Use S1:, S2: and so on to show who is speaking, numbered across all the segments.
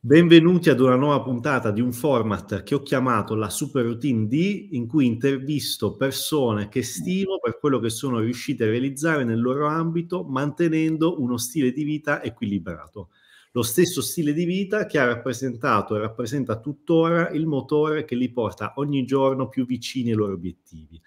S1: Benvenuti ad una nuova puntata di un format che ho chiamato la Super Routine D, in cui intervisto persone che stimo per quello che sono riuscite a realizzare nel loro ambito, mantenendo uno stile di vita equilibrato. Lo stesso stile di vita che ha rappresentato e rappresenta tuttora il motore che li porta ogni giorno più vicini ai loro obiettivi.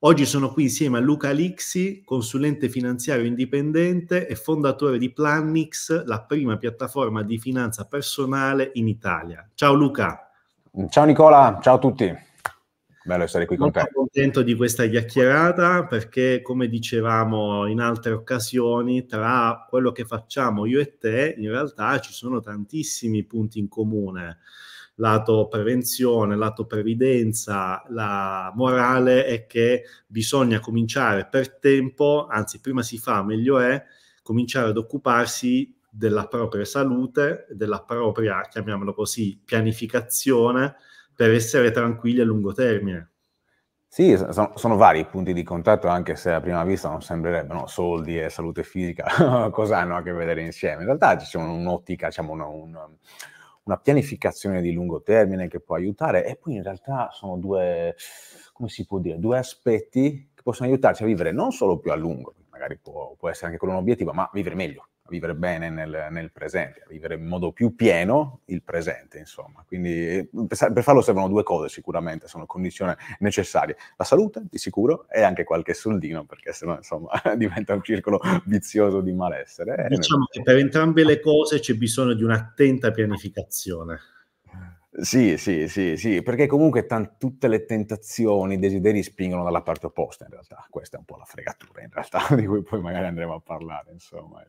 S1: Oggi sono qui insieme a Luca Lixi, consulente finanziario indipendente e fondatore di Plannix, la prima piattaforma di finanza personale in Italia. Ciao Luca. Ciao Nicola, ciao a tutti. Bello essere qui con te. Sono contento di questa chiacchierata perché, come dicevamo in altre occasioni, tra quello che facciamo io e te, in realtà ci sono tantissimi punti in comune lato prevenzione, lato previdenza, la morale è che bisogna cominciare per tempo, anzi prima si fa, meglio è, cominciare ad occuparsi della propria salute, della propria, chiamiamolo così, pianificazione per
S2: essere tranquilli a lungo termine. Sì, sono, sono, vari i punti di contatto, anche se a prima vista non sembrerebbero soldi e salute fisica, cosa hanno a che vedere insieme. In realtà c'è un'ottica, diciamo, una, un, una pianificazione di lungo termine che può aiutare e poi in realtà sono due, come si può dire, due aspetti che possono aiutarci a vivere non solo più a lungo, magari può, può essere anche quello un obiettivo, ma vivere meglio, a vivere bene nel, nel, presente, a vivere in modo più pieno il presente, insomma. Quindi eh, per farlo servono due cose sicuramente, sono condizioni necessarie. La salute, di sicuro, e anche qualche soldino, perché sennò insomma diventa un circolo vizioso di malessere. Eh, diciamo che per
S1: entrambe le cose c'è bisogno di un'attenta pianificazione.
S2: Sì, sì, sì, sì, perché comunque tant- tutte le tentazioni, i desideri spingono dalla parte opposta in realtà, questa è un po' la fregatura in realtà di cui poi magari andremo a parlare, insomma,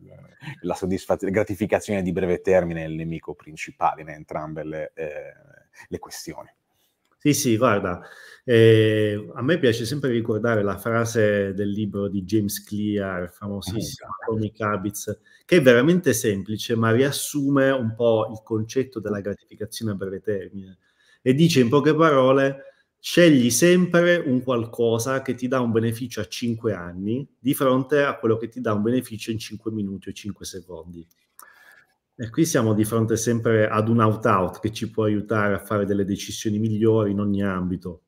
S2: la soddisfazione, gratificazione di breve termine è il nemico principale in entrambe le, eh, le questioni.
S1: Sì, sì, guarda, eh, a me piace sempre ricordare la frase del libro di James Clear, famosissimo, ah, Atomic Habits, che è veramente semplice, ma riassume un po' il concetto della gratificazione a breve termine. E dice in poche parole, scegli sempre un qualcosa che ti dà un beneficio a 5 anni di fronte a quello che ti dà un beneficio in 5 minuti o 5 secondi. E qui siamo di fronte sempre ad un out-out che ci può aiutare a fare delle decisioni migliori
S2: in ogni ambito.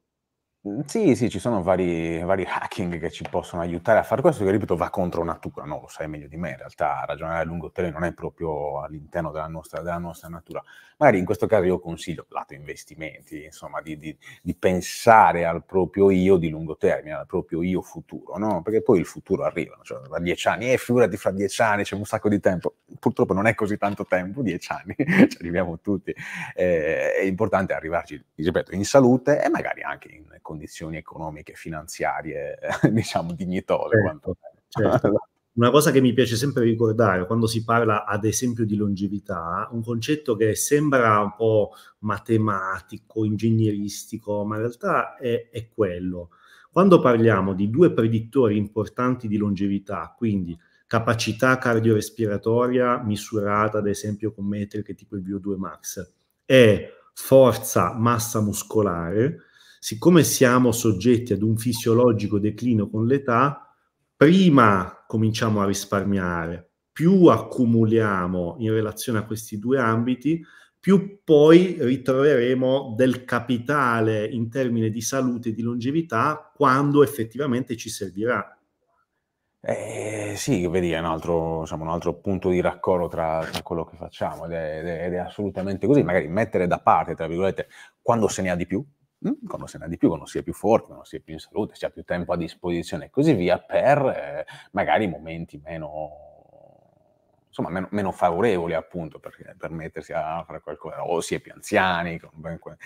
S2: Mm, sì, sì, ci sono vari, vari, hacking che ci possono aiutare a fare questo, che ripeto va contro natura, no? lo sai meglio di me, in realtà ragionare a lungo termine non è proprio all'interno della nostra, della nostra natura. Magari in questo caso io consiglio lato investimenti, insomma, di, di, di pensare al proprio io di lungo termine, al proprio io futuro, no? Perché poi il futuro arriva, cioè da dieci anni, e eh, figurati fra dieci anni, c'è un sacco di tempo. Purtroppo non è così tanto tempo, dieci anni, ci arriviamo tutti. Eh, è importante arrivarci, ripeto, in salute e magari anche in condizioni economiche, finanziarie, eh, diciamo, dignitose. Certo, quanto certo.
S1: Una cosa che mi piace sempre ricordare quando si parla, ad esempio, di longevità, un concetto che sembra un po' matematico, ingegneristico, ma in realtà è, è quello. Quando parliamo di due predittori importanti di longevità, quindi capacità cardiorespiratoria misurata ad esempio con metriche tipo il VO2 max e forza massa muscolare, siccome siamo soggetti ad un fisiologico declino con l'età, prima cominciamo a risparmiare, più accumuliamo in relazione a questi due ambiti, più poi ritroveremo del capitale in termini di salute e di longevità quando effettivamente ci servirà.
S2: Eh, sì, vedi, è un altro, diciamo, un altro punto di raccordo tra, tra quello che facciamo ed è, ed è, assolutamente così. Magari mettere da parte, tra virgolette, quando se ne ha di più, quando mm, se ne ha di più, quando si è più forte, quando si è più in salute, si ha più tempo a disposizione e così via, per eh, magari momenti meno insomma, meno, meno, favorevoli appunto per, per mettersi a fare qualcosa, o si è più anziani,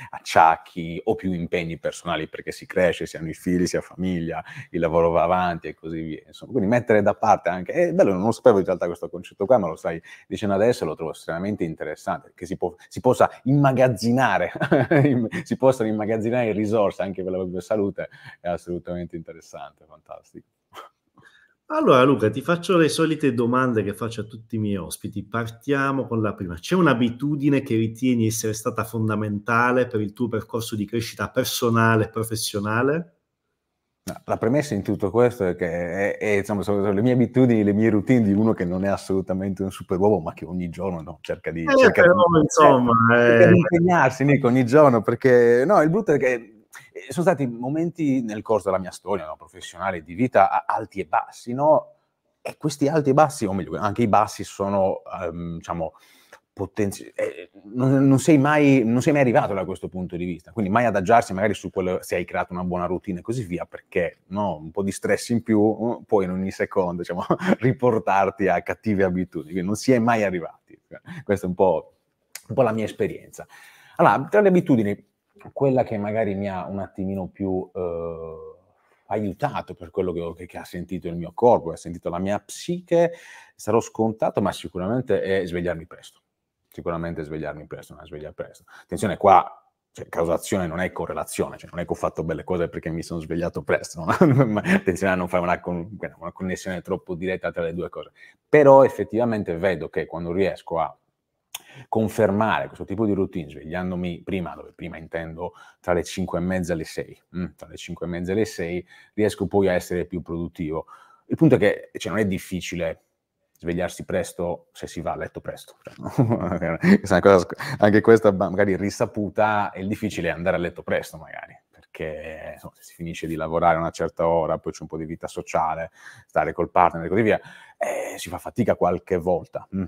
S2: acciacchi, o più impegni personali perché si cresce, si hanno i figli, si ha famiglia, il lavoro va avanti e così via. Insomma, quindi mettere da parte anche, è bello, non lo sapevo in realtà questo concetto qua, ma lo stai dicendo adesso e lo trovo estremamente interessante, che si, po- si possa immagazzinare, si possano immagazzinare risorse anche per la propria salute, è assolutamente interessante, fantastico.
S1: Allora Luca, ti faccio le solite domande che faccio a tutti i miei ospiti. Partiamo con la prima. C'è un'abitudine che ritieni essere stata fondamentale per il tuo percorso di crescita personale e professionale?
S2: La premessa in tutto questo è che è, è, insomma, sono le mie abitudini, le mie routine di uno che non è assolutamente un super uomo, ma che ogni giorno no, cerca di, eh, cerca però, di, insomma, eh, di impegnarsi Nico, ogni giorno, perché no, il brutto è che sono stati momenti nel corso della mia storia no, professionale di vita alti e bassi, no? E questi alti e bassi, o meglio, anche i bassi sono, um, diciamo, potenzi- eh, non, non, sei mai, non, sei mai, arrivato da questo punto di vista, quindi mai adagiarsi magari su quello se hai creato una buona routine e così via, perché no, un po' di stress in più eh, puoi in ogni secondo diciamo, riportarti a cattive abitudini, quindi non si è mai arrivati. Questa è un po', un po la mia esperienza. Allora, tra le abitudini, quella che magari mi ha un attimino più eh, aiutato per quello che, ho, che, ha sentito il mio corpo, ha sentito la mia psiche, sarò scontato, ma sicuramente è svegliarmi presto. Sicuramente svegliarmi presto, una sveglia presto. Attenzione, qua cioè, causazione non è correlazione, cioè, non è che ho fatto belle cose perché mi sono svegliato presto, non, attenzione a non fare una, con, una connessione troppo diretta tra le due cose, però effettivamente vedo che quando riesco a confermare questo tipo di routine svegliandomi prima, dove prima intendo tra le 5 e mezza e le 6, mm, tra le 5 e mezza e le 6 riesco poi a essere più produttivo. Il punto è che cioè, non è difficile svegliarsi presto se si va a letto presto. Cioè, anche questa magari risaputa, è difficile andare a letto presto magari, perché insomma, se si finisce di lavorare a una certa ora, poi c'è un po' di vita sociale, stare col partner e così via, eh, si fa fatica qualche volta. Mm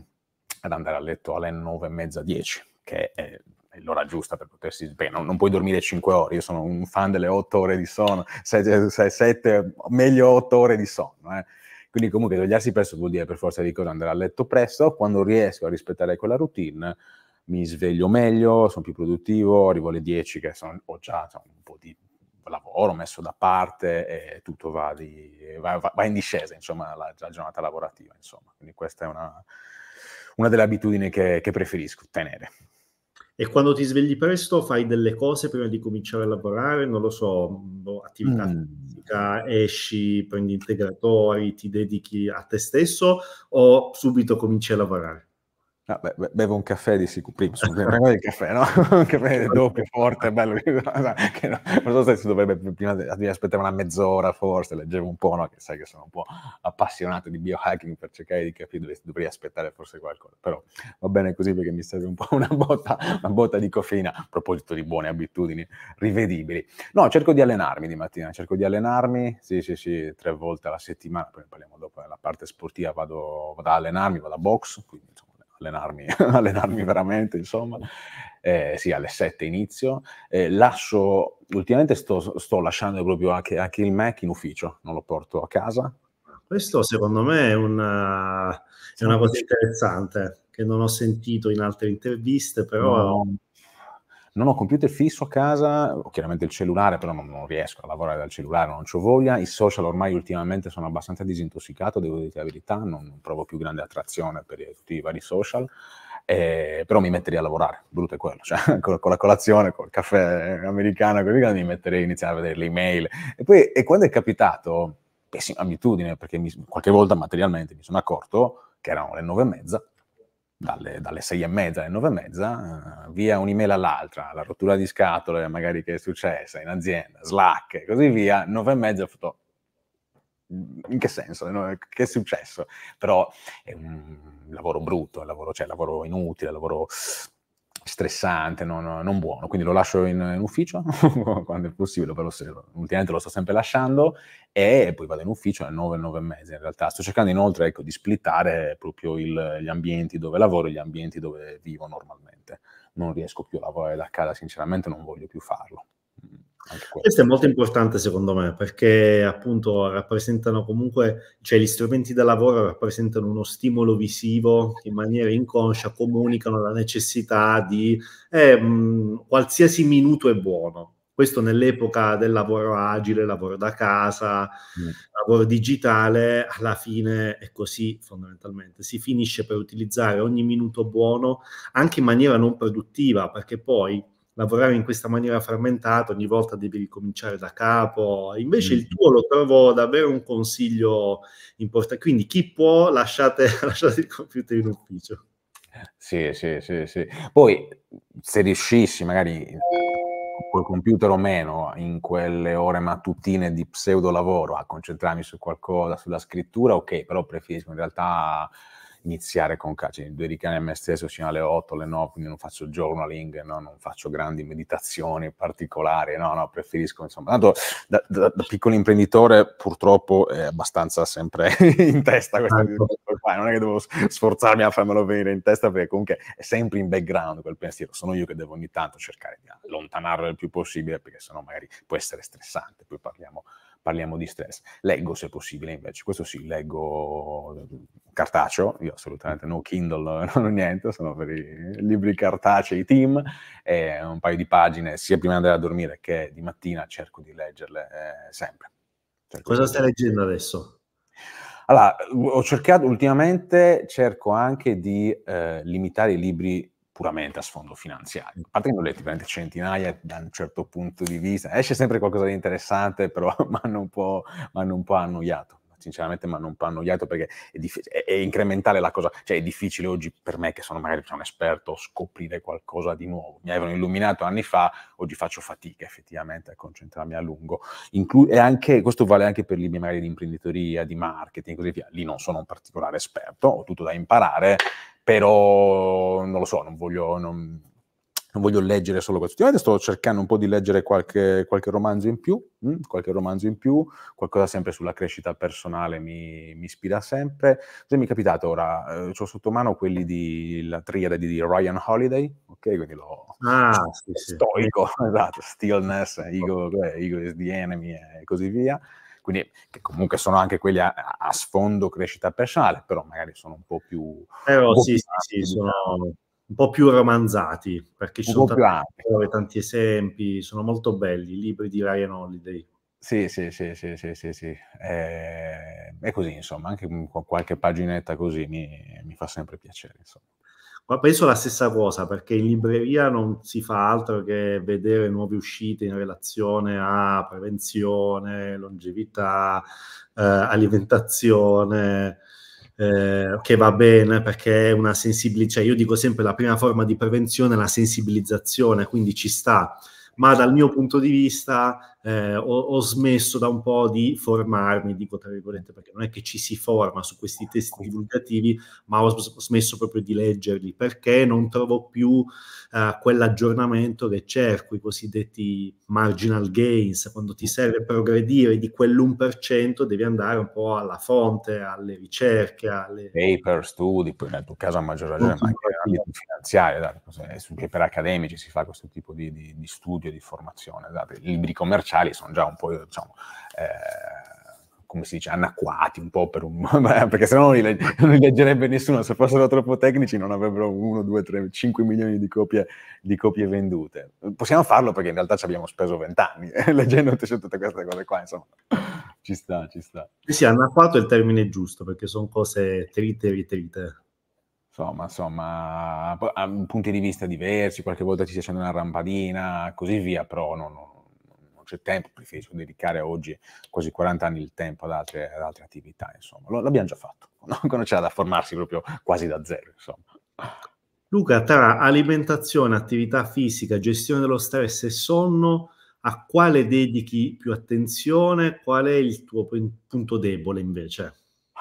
S2: ad andare a letto alle 9 e mezza, 10, che è l'ora giusta per potersi... Beh, non, non, puoi dormire 5 ore, io sono un fan delle 8 ore di sonno, 7, meglio 8 ore di sonno. Eh. Quindi comunque svegliarsi presto vuol dire per forza di cosa andare a letto presto, quando riesco a rispettare quella routine mi sveglio meglio, sono più produttivo, arrivo alle 10 che sono, ho già cioè, un po' di lavoro messo da parte e tutto va, di, va, va in discesa, insomma, la, la giornata lavorativa. Insomma. Quindi questa è una una delle abitudini che, che preferisco tenere. E quando ti svegli presto fai delle cose prima di cominciare
S1: a lavorare, non lo so, boh, attività mm. fisica, esci, prendi integratori, ti dedichi a te stesso o subito cominci a lavorare? No, ah, be-
S2: be- bevo un caffè di sicuro, prima del caffè, no? un caffè doppio, forte, bello, che no, non so se si dovrebbe, prima di aspettare una mezz'ora forse, leggevo un po', no? Che sai che sono un po' appassionato di biohacking per cercare di capire dove dovrei aspettare forse qualcosa, però va bene così perché mi serve un po' una botta, una botta di coffeina, a proposito di buone abitudini rivedibili. No, cerco di allenarmi di mattina, cerco di allenarmi, sì sì sì, tre volte alla settimana, poi parliamo dopo della parte sportiva, vado, vado ad allenarmi, vado a box, quindi insomma, allenarmi, allenarmi veramente, insomma. Eh, sì, alle 7 inizio. Eh, lascio, ultimamente sto, sto lasciando proprio anche, anche, il Mac in ufficio, non lo porto a casa. Questo secondo me è una, è una cosa interessante che non ho
S1: sentito in altre interviste, però no
S2: non ho computer fisso a casa, ho chiaramente il cellulare, però non, non riesco a lavorare dal cellulare, non ho voglia, i social ormai ultimamente sono abbastanza disintossicato, devo dire la verità, non, non provo più grande attrazione per tutti i vari social, eh, però mi metterei a lavorare, brutto è quello, cioè, con, con, la colazione, col caffè americano, così, mi metterei a iniziare a vedere le email. E poi, e quando è capitato, pessima abitudine, perché mi, qualche volta materialmente mi sono accorto che erano le nove e mezza, dalle, dalle sei e mezza alle nove e mezza, eh, via un'email all'altra, la rottura di scatole magari che è successa in azienda, Slack e così via, nove e mezza ho mm, in che senso? Che è successo? Però è un lavoro brutto, è un lavoro, cioè, lavoro inutile, lavoro stressante, non, non, buono, quindi lo lascio in, in ufficio quando è possibile, però se, ultimamente lo sto sempre lasciando e poi vado in ufficio alle 9, 9 e mezza in realtà. Sto cercando inoltre ecco, di splittare proprio il, gli ambienti dove lavoro e gli ambienti dove vivo normalmente. Non riesco più a lavorare da casa, sinceramente non voglio più farlo.
S1: Questo è molto importante secondo me perché appunto rappresentano comunque, cioè gli strumenti da lavoro rappresentano uno stimolo visivo che in maniera inconscia comunicano la necessità di eh, mh, qualsiasi minuto è buono. Questo nell'epoca del lavoro agile, lavoro da casa, mm. lavoro digitale, alla fine è così fondamentalmente. Si finisce per utilizzare ogni minuto buono anche in maniera non produttiva perché poi lavorare in questa maniera frammentata, ogni volta devi ricominciare da capo. Invece mm. il mm-hmm. tuo lo trovo davvero un consiglio importante. Quindi chi può lasciate, lasciate il computer in ufficio.
S2: Sì, sì, sì, sì. Poi se riuscissi magari col computer o meno in quelle ore mattutine di pseudo lavoro a concentrarmi su qualcosa, sulla scrittura, ok, però preferisco in realtà iniziare con calcio, cioè, due ricami a me stesso fino alle 8, alle 9, quindi non faccio journaling, no? non faccio grandi meditazioni particolari, no, no, preferisco insomma, tanto da, da, da piccolo imprenditore purtroppo è abbastanza sempre in testa questa certo. cosa, non è che devo sforzarmi a farmelo venire in testa perché comunque è sempre in background quel pensiero, sono io che devo ogni tanto cercare di allontanarlo il più possibile perché sennò magari può essere stressante, poi parliamo parliamo di stress. Leggo se possibile invece, questo sì, leggo mm, cartaceo, io assolutamente no Kindle, non ho niente, sono per i libri cartacei team, e un paio di pagine sia prima di andare a dormire che di mattina cerco di leggerle eh, sempre. Cerco Cosa stai leggendo adesso? Allora, ho cercato ultimamente, cerco anche di eh, limitare i libri puramente a sfondo finanziario. A parte che ne ho letti veramente centinaia da un certo punto di vista, esce sempre qualcosa di interessante, però mi hanno un, un po' annoiato sinceramente ma non un po' annoiato perché è, diffi- è, è, incrementale la cosa, cioè è difficile oggi per me che sono magari un esperto scoprire qualcosa di nuovo, mi avevano illuminato anni fa, oggi faccio fatica effettivamente a concentrarmi a lungo, Inclu- e anche, questo vale anche per libri magari di imprenditoria, di marketing e così via, lì non sono un particolare esperto, ho tutto da imparare, però non lo so, non voglio... Non, non voglio leggere solo questo. Ultimamente sto cercando un po' di leggere qualche, qualche romanzo in più, mh? Mm, qualche romanzo in più, qualcosa sempre sulla crescita personale mi, mi ispira sempre. Se mi è capitato ora, eh, ho sotto mano quelli di la triade di Ryan Holiday, ok? Quindi lo ah, sì, stoico, sì. esatto, Stillness, Ego, cioè, Ego is the Enemy e così via. Quindi che comunque sono anche quelli a, a sfondo crescita personale, però magari sono un po' più... eh, oh, sì, sì, sì, sono
S1: un po' più romanzati, perché ci sono tanti, storie, tanti esempi, sono molto
S2: belli, i libri di Ryan Holiday. Sì, sì, sì, sì, sì, sì, sì. Eh, è così, insomma, anche qualche paginetta così mi, mi fa sempre piacere, insomma. Ma
S1: penso la stessa cosa, perché in libreria non si fa altro che vedere nuove uscite in relazione a prevenzione, longevità, eh, alimentazione, eh, che va bene perché è una sensibilità, cioè io dico sempre la prima forma di prevenzione è la sensibilizzazione, quindi ci sta ma dal mio punto di vista eh, ho, ho, smesso da un po' di formarmi, dico tra virgolette, perché non è che ci si forma su questi testi divulgativi, ma ho smesso proprio di leggerli perché non trovo più eh, quell'aggiornamento che cerco, i cosiddetti marginal gains, quando ti serve progredire di quell'1% devi andare un po' alla
S2: fonte,
S1: alle ricerche, alle...
S2: Paper, studi, poi nel tuo caso a maggior ragione, ma anche in ambito finanziario, dai, per accademici si fa questo tipo di, di, di studi studio di formazione. Esatto. I libri commerciali sono già un po', diciamo, eh, come si dice, anacquati un po' per un... perché se no non, li, non li leggerebbe nessuno, se fossero troppo tecnici non avrebbero 1, 2, 3, 5 milioni di copie, di copie vendute. Possiamo farlo perché in realtà ci abbiamo speso 20 anni eh, leggendo tutte queste cose qua, insomma. Ci sta, ci sta.
S1: Sì, sì, anacquato è il
S2: termine giusto perché sono cose trite, ritrite insomma, insomma, mhmm, punti di vista diversi, qualche volta ci si accende una lampadina, così via, però non, non, non c'è tempo, preferisco dedicare oggi quasi 40 anni il tempo ad altre, ad altre attività, insomma, l'abbiamo già fatto, non c'era da formarsi proprio quasi da zero, insomma.
S1: Luca, tra alimentazione, attività fisica, gestione dello stress e sonno, a quale dedichi più attenzione? Qual è il tuo punto debole invece?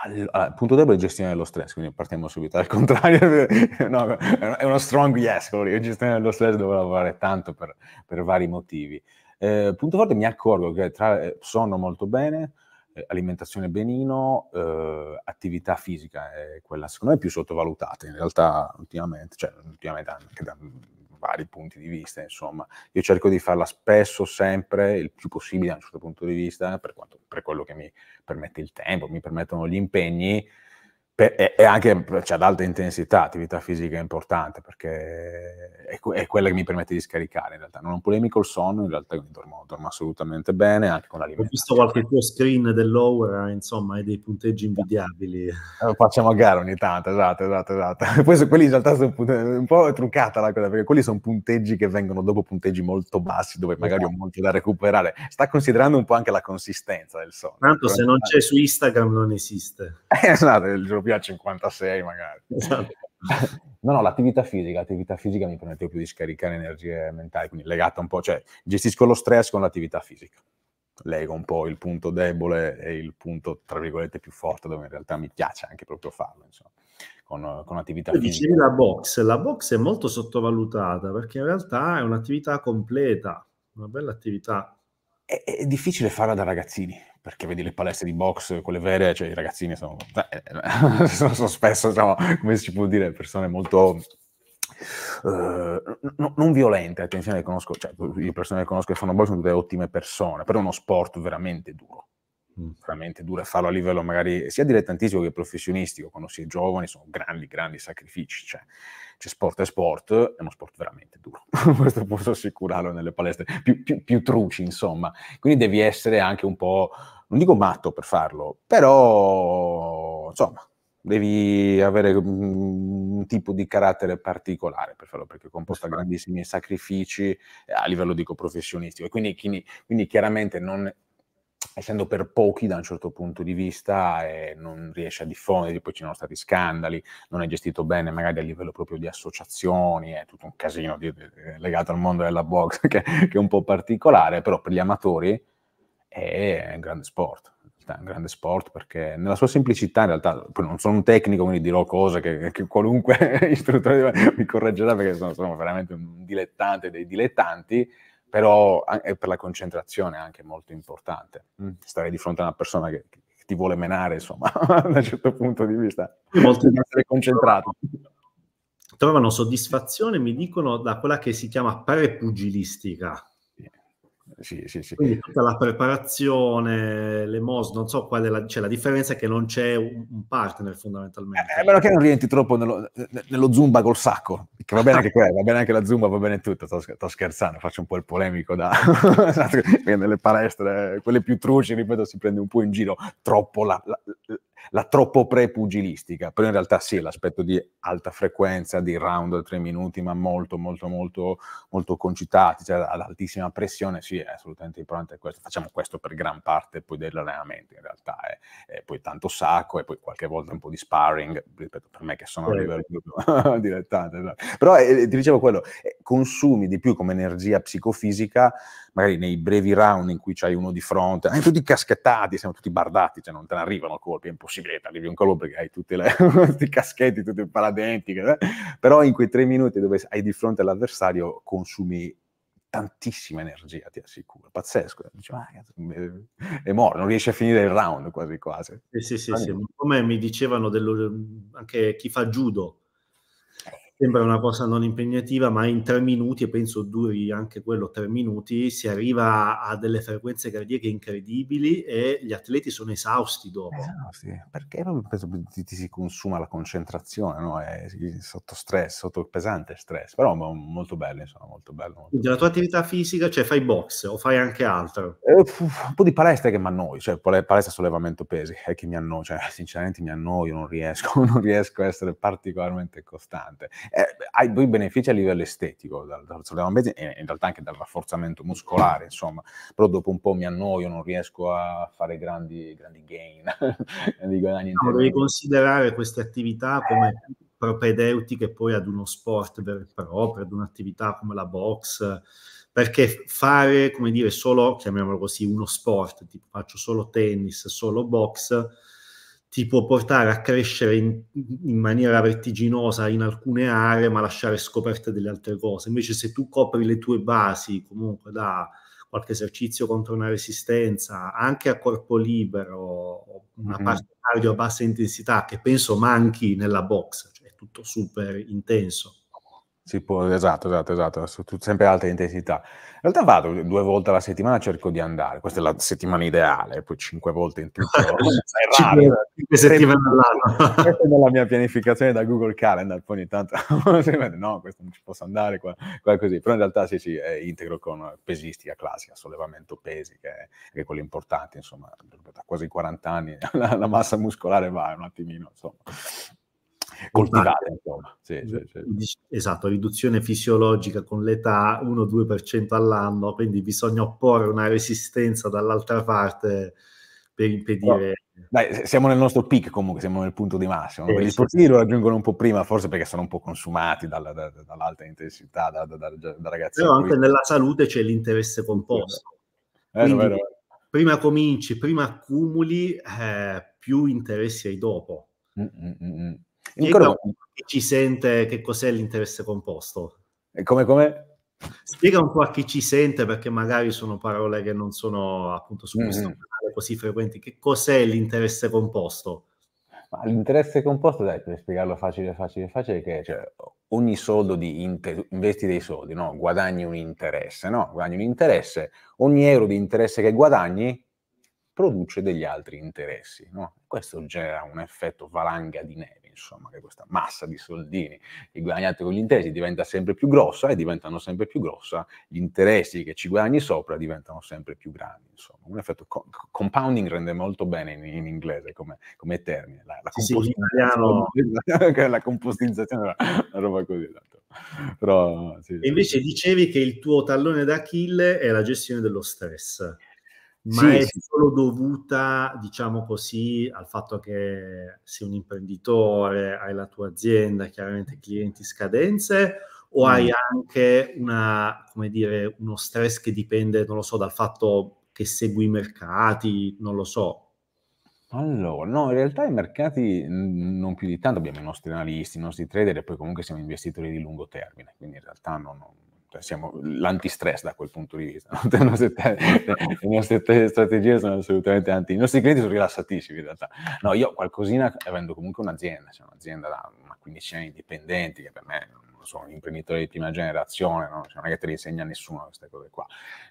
S2: Allora, punto debole è gestione dello stress, quindi partiamo subito dal contrario. no, è uno strong yes, quello lì. gestione dello stress devo lavorare tanto per, per vari motivi. Eh, punto forte, mi accorgo che tra, eh, sono molto bene, eh, alimentazione benino, eh, attività fisica è quella secondo me più sottovalutata in realtà ultimamente, cioè ultimamente anche da, vari punti di vista, insomma. Io cerco di farla spesso, sempre, il più possibile da un certo punto di vista, per, quanto, per quello che mi permette il tempo, mi permettono gli impegni, per, e, e, anche cioè, ad alta intensità, attività fisica è importante perché è, è, quella che mi permette di scaricare in realtà. Non ho problemi col sonno, in realtà dormo, dormo, assolutamente bene, anche con l'alimentazione. Ho visto qualche tuo screen dell'Ower, insomma, hai dei punteggi invidiabili. Eh, lo facciamo a gara ogni tanto, esatto, esatto, esatto. poi su quelli in realtà sono eh, un po' truccata la cosa, perché quelli sono punteggi che vengono dopo punteggi molto bassi, dove magari ho esatto. molto da recuperare. Sta considerando un po' anche la consistenza del sonno. Tanto se non c'è su Instagram non esiste. Eh, esatto, il giorno a 56 magari. Esatto. No, no, l'attività fisica, l'attività fisica mi permette più di scaricare energie mentali, quindi legata un po', cioè gestisco lo stress con l'attività fisica. Lego un po' il punto debole e il punto, tra virgolette, più forte dove in realtà mi piace anche proprio farlo, insomma, con, con attività Dicevi la box, la
S1: box è molto sottovalutata perché in realtà è un'attività completa, una bella attività
S2: è, è, difficile farla da ragazzini, perché vedi le palestre di box, quelle vere, cioè i ragazzini sono, eh, eh, sono, sono spesso, sono, come si può dire, persone molto... Uh, no, non violente, attenzione, conosco, cioè, le persone che conosco che fanno box sono tutte ottime persone, però è uno sport veramente duro mm. veramente dura farlo a livello magari sia dilettantistico che professionistico, quando si è giovani sono grandi, grandi sacrifici, cioè, cioè sport e sport, è uno sport veramente duro, questo posso assicurarlo nelle palestre più, più, più truci insomma, quindi devi essere anche un po', non dico matto per farlo, però insomma devi avere mm, un tipo di carattere particolare per farlo, perché composta grandissimi sacrifici eh, a livello dico professionistico. E quindi, quindi chiaramente non essendo per pochi da un certo punto di vista, eh, non riesce a diffondere, poi ci sono stati scandali, non è gestito bene magari a livello proprio di associazioni, è tutto un casino di, di, legato al mondo della box che, che, è un po' particolare, però per gli amatori è un grande sport, è un grande sport perché nella sua semplicità in realtà, poi non sono un tecnico quindi dirò cose che, che qualunque istruttore mi correggerà perché sono, sono veramente un dilettante dei dilettanti, però è per la concentrazione anche molto importante. Mm, stare di fronte a una persona che, che ti vuole menare, insomma, da un certo punto di vista. Molto essere concentrato. Trovano
S1: soddisfazione, mi dicono, da quella che si chiama prepugilistica
S2: sì, sì, sì. Quindi tutta la
S1: preparazione, le MOS, non so qual è la, cioè, la differenza è che non c'è un, partner fondamentalmente.
S2: Eh, a meno che non rientri troppo nello, nello zumba col sacco, che va bene anche quella, va bene anche la zumba, va bene tutto, sto, sto scherzando, faccio un po' il polemico da... nelle palestre, quelle più truci, ripeto, si prende un po' in giro troppo la, la, la troppo pre-pugilistica, però in realtà sì, l'aspetto di alta frequenza, di round a tre minuti, ma molto, molto, molto, molto concitati, cioè ad altissima pressione, sì, è assolutamente importante questo. Facciamo questo per gran parte poi dell'allenamento, in realtà, eh. eh poi tanto sacco, e poi qualche volta un po' di sparring, ripeto, per me che sono a livello dilettante. Però eh, eh, ti dicevo quello, eh, consumi di più come energia psicofisica, magari nei brevi round in cui c'hai uno di fronte, hai tutti caschettati, siamo tutti bardati, cioè non te ne arrivano colpi, è impossibile che arrivi un colpo perché hai tutti i caschetti, tutti i paladenti, eh. però in quei tre minuti dove hai di fronte all'avversario consumi tantissima energia, ti assicuro, pazzesco. Dici, ah, è morto, non riesce a finire il round quasi quasi. Eh sì, sì, sì,
S1: come mi dicevano dello, anche chi fa judo, sembra una cosa non impegnativa, ma in tre minuti, e penso duri anche quello tre minuti, si arriva a delle frequenze cardiache incredibili e gli atleti sono esausti dopo. Esausti,
S2: eh, sì. perché penso, ti, ti si consuma la concentrazione, no? È sotto stress, sotto il pesante stress, però molto bello, insomma, molto bello. Molto Quindi, la tua attività fisica, cioè fai box o fai anche altro? Eh, un po' di palestra che mi annoio, cioè palestra sollevamento pesi, è che mi annoio, cioè, sinceramente mi annoio, non riesco, non riesco a essere particolarmente costante eh, hai due benefici a livello estetico dal rafforzamento mezzo e in realtà anche dal rafforzamento muscolare, insomma, però dopo un po' mi annoio, non riesco a fare grandi, grandi gain, grandi guadagni. No, devi
S1: considerare queste attività eh. come
S2: propedeutiche poi ad uno sport
S1: vero e proprio, ad un'attività come la box, perché fare, come dire, solo, chiamiamolo così, uno sport, tipo faccio solo tennis, solo box, ti può portare a crescere in, in, maniera vertiginosa in alcune aree, ma lasciare scoperte delle altre cose. Invece, se tu copri le tue basi comunque da qualche esercizio contro una resistenza, anche a corpo libero, una mm-hmm. parte cardio a bassa intensità, che penso manchi nella box, cioè è tutto super intenso
S2: si può, esatto, esatto, esatto, su, sempre alta intensità. In realtà vado due volte alla settimana, cerco di andare, questa è la settimana ideale, poi cinque volte in tutto, è raro. Cinque settimane all'anno. Questa è nella mia pianificazione da Google Calendar, poi ogni tanto no, questo non ci posso andare, qua, qua così, però in realtà sì, sì, integro con pesistica classica, sollevamento pesi, che è, che è quello importante, insomma, da quasi 40 anni la, la massa muscolare va un attimino, insomma. Esatto. coltivare. Insomma. Sì, sì, sì.
S1: Esatto, riduzione fisiologica con l'età 1-2% all'anno, quindi bisogna opporre
S2: una resistenza dall'altra parte per impedire... No. Dai, siamo nel nostro peak comunque, siamo nel punto di massimo. Eh, gli sportivi lo raggiungono un po' prima, forse perché sono un po' consumati dalla, da, dall'alta intensità, da, da, da ragazzi. Però anche nella
S1: salute c'è l'interesse composto. Eh, quindi, vero, vero. Prima cominci, prima accumuli, eh, più interessi hai dopo.
S2: Mm, mm, mm. mm.
S1: Ancora... chi ci sente che cos'è l'interesse composto. E come, come? Spiega un po' a chi ci sente, perché magari sono parole che non sono appunto su questo mm-hmm. canale così frequenti. Che cos'è l'interesse composto?
S2: Ma l'interesse composto, dai, per spiegarlo facile, facile, facile, che cioè, ogni soldo di inter- investi dei soldi, no? guadagni un interesse, no? guadagni un interesse, ogni euro di interesse che guadagni produce degli altri interessi. No? Questo genera un effetto valanga di neve insomma, che questa massa di soldini che guadagnate con gli interessi diventa sempre più grossa e diventano sempre più grossa, gli interessi che ci guadagni sopra diventano sempre più grandi, insomma. Un effetto co- compounding rende molto bene in, in inglese come, come, termine, la, la compostizzazione, sì, la compostizzazione, una roba così, esatto. Però,
S1: sì, invece dicevi che il tuo tallone d'Achille è la gestione dello stress ma sì, è sì. solo dovuta, diciamo così, al fatto che sei un imprenditore, hai la tua azienda, chiaramente clienti scadenze, o mm. hai anche una, dire, uno stress che dipende, non lo so, dal
S2: fatto che segui i mercati, non lo so. Allora, no, in realtà i mercati non più di tanto, abbiamo i nostri analisti, i nostri trader e poi comunque siamo investitori di lungo termine, quindi in realtà non, non cioè, siamo l'antistress da quel punto di vista. Le, nostre, le, nostre, strategie sono assolutamente anti. I nostri clienti sono rilassatissimi in realtà. No, io qualcosina, avendo comunque un'azienda, cioè un'azienda da una quindicina di dipendenti, che per me sono un imprenditore di prima generazione, no? cioè, non è che te le insegna nessuno queste cose qua,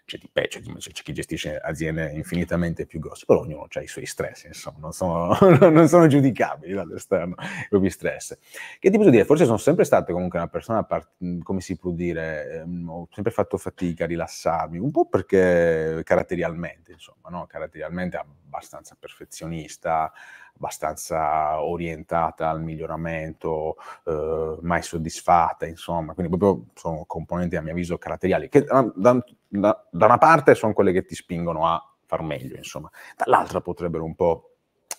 S2: c'è, di pe- c'è, c'è, chi gestisce aziende infinitamente più grosse, però ognuno ha i suoi stress, insomma, non sono, non sono giudicabili dall'esterno i propri stress. Che ti posso dire, forse sono sempre stato comunque una persona, part- come si può dire, ehm, ho sempre fatto fatica a rilassarmi, un po' perché caratterialmente, insomma, no? caratterialmente abbastanza perfezionista, abbastanza orientata al miglioramento, eh, mai soddisfatta, insomma, quindi proprio sono componenti a mio avviso caratteriali, che da, da, da una parte sono quelle che ti spingono a far meglio, insomma, dall'altra potrebbero un po'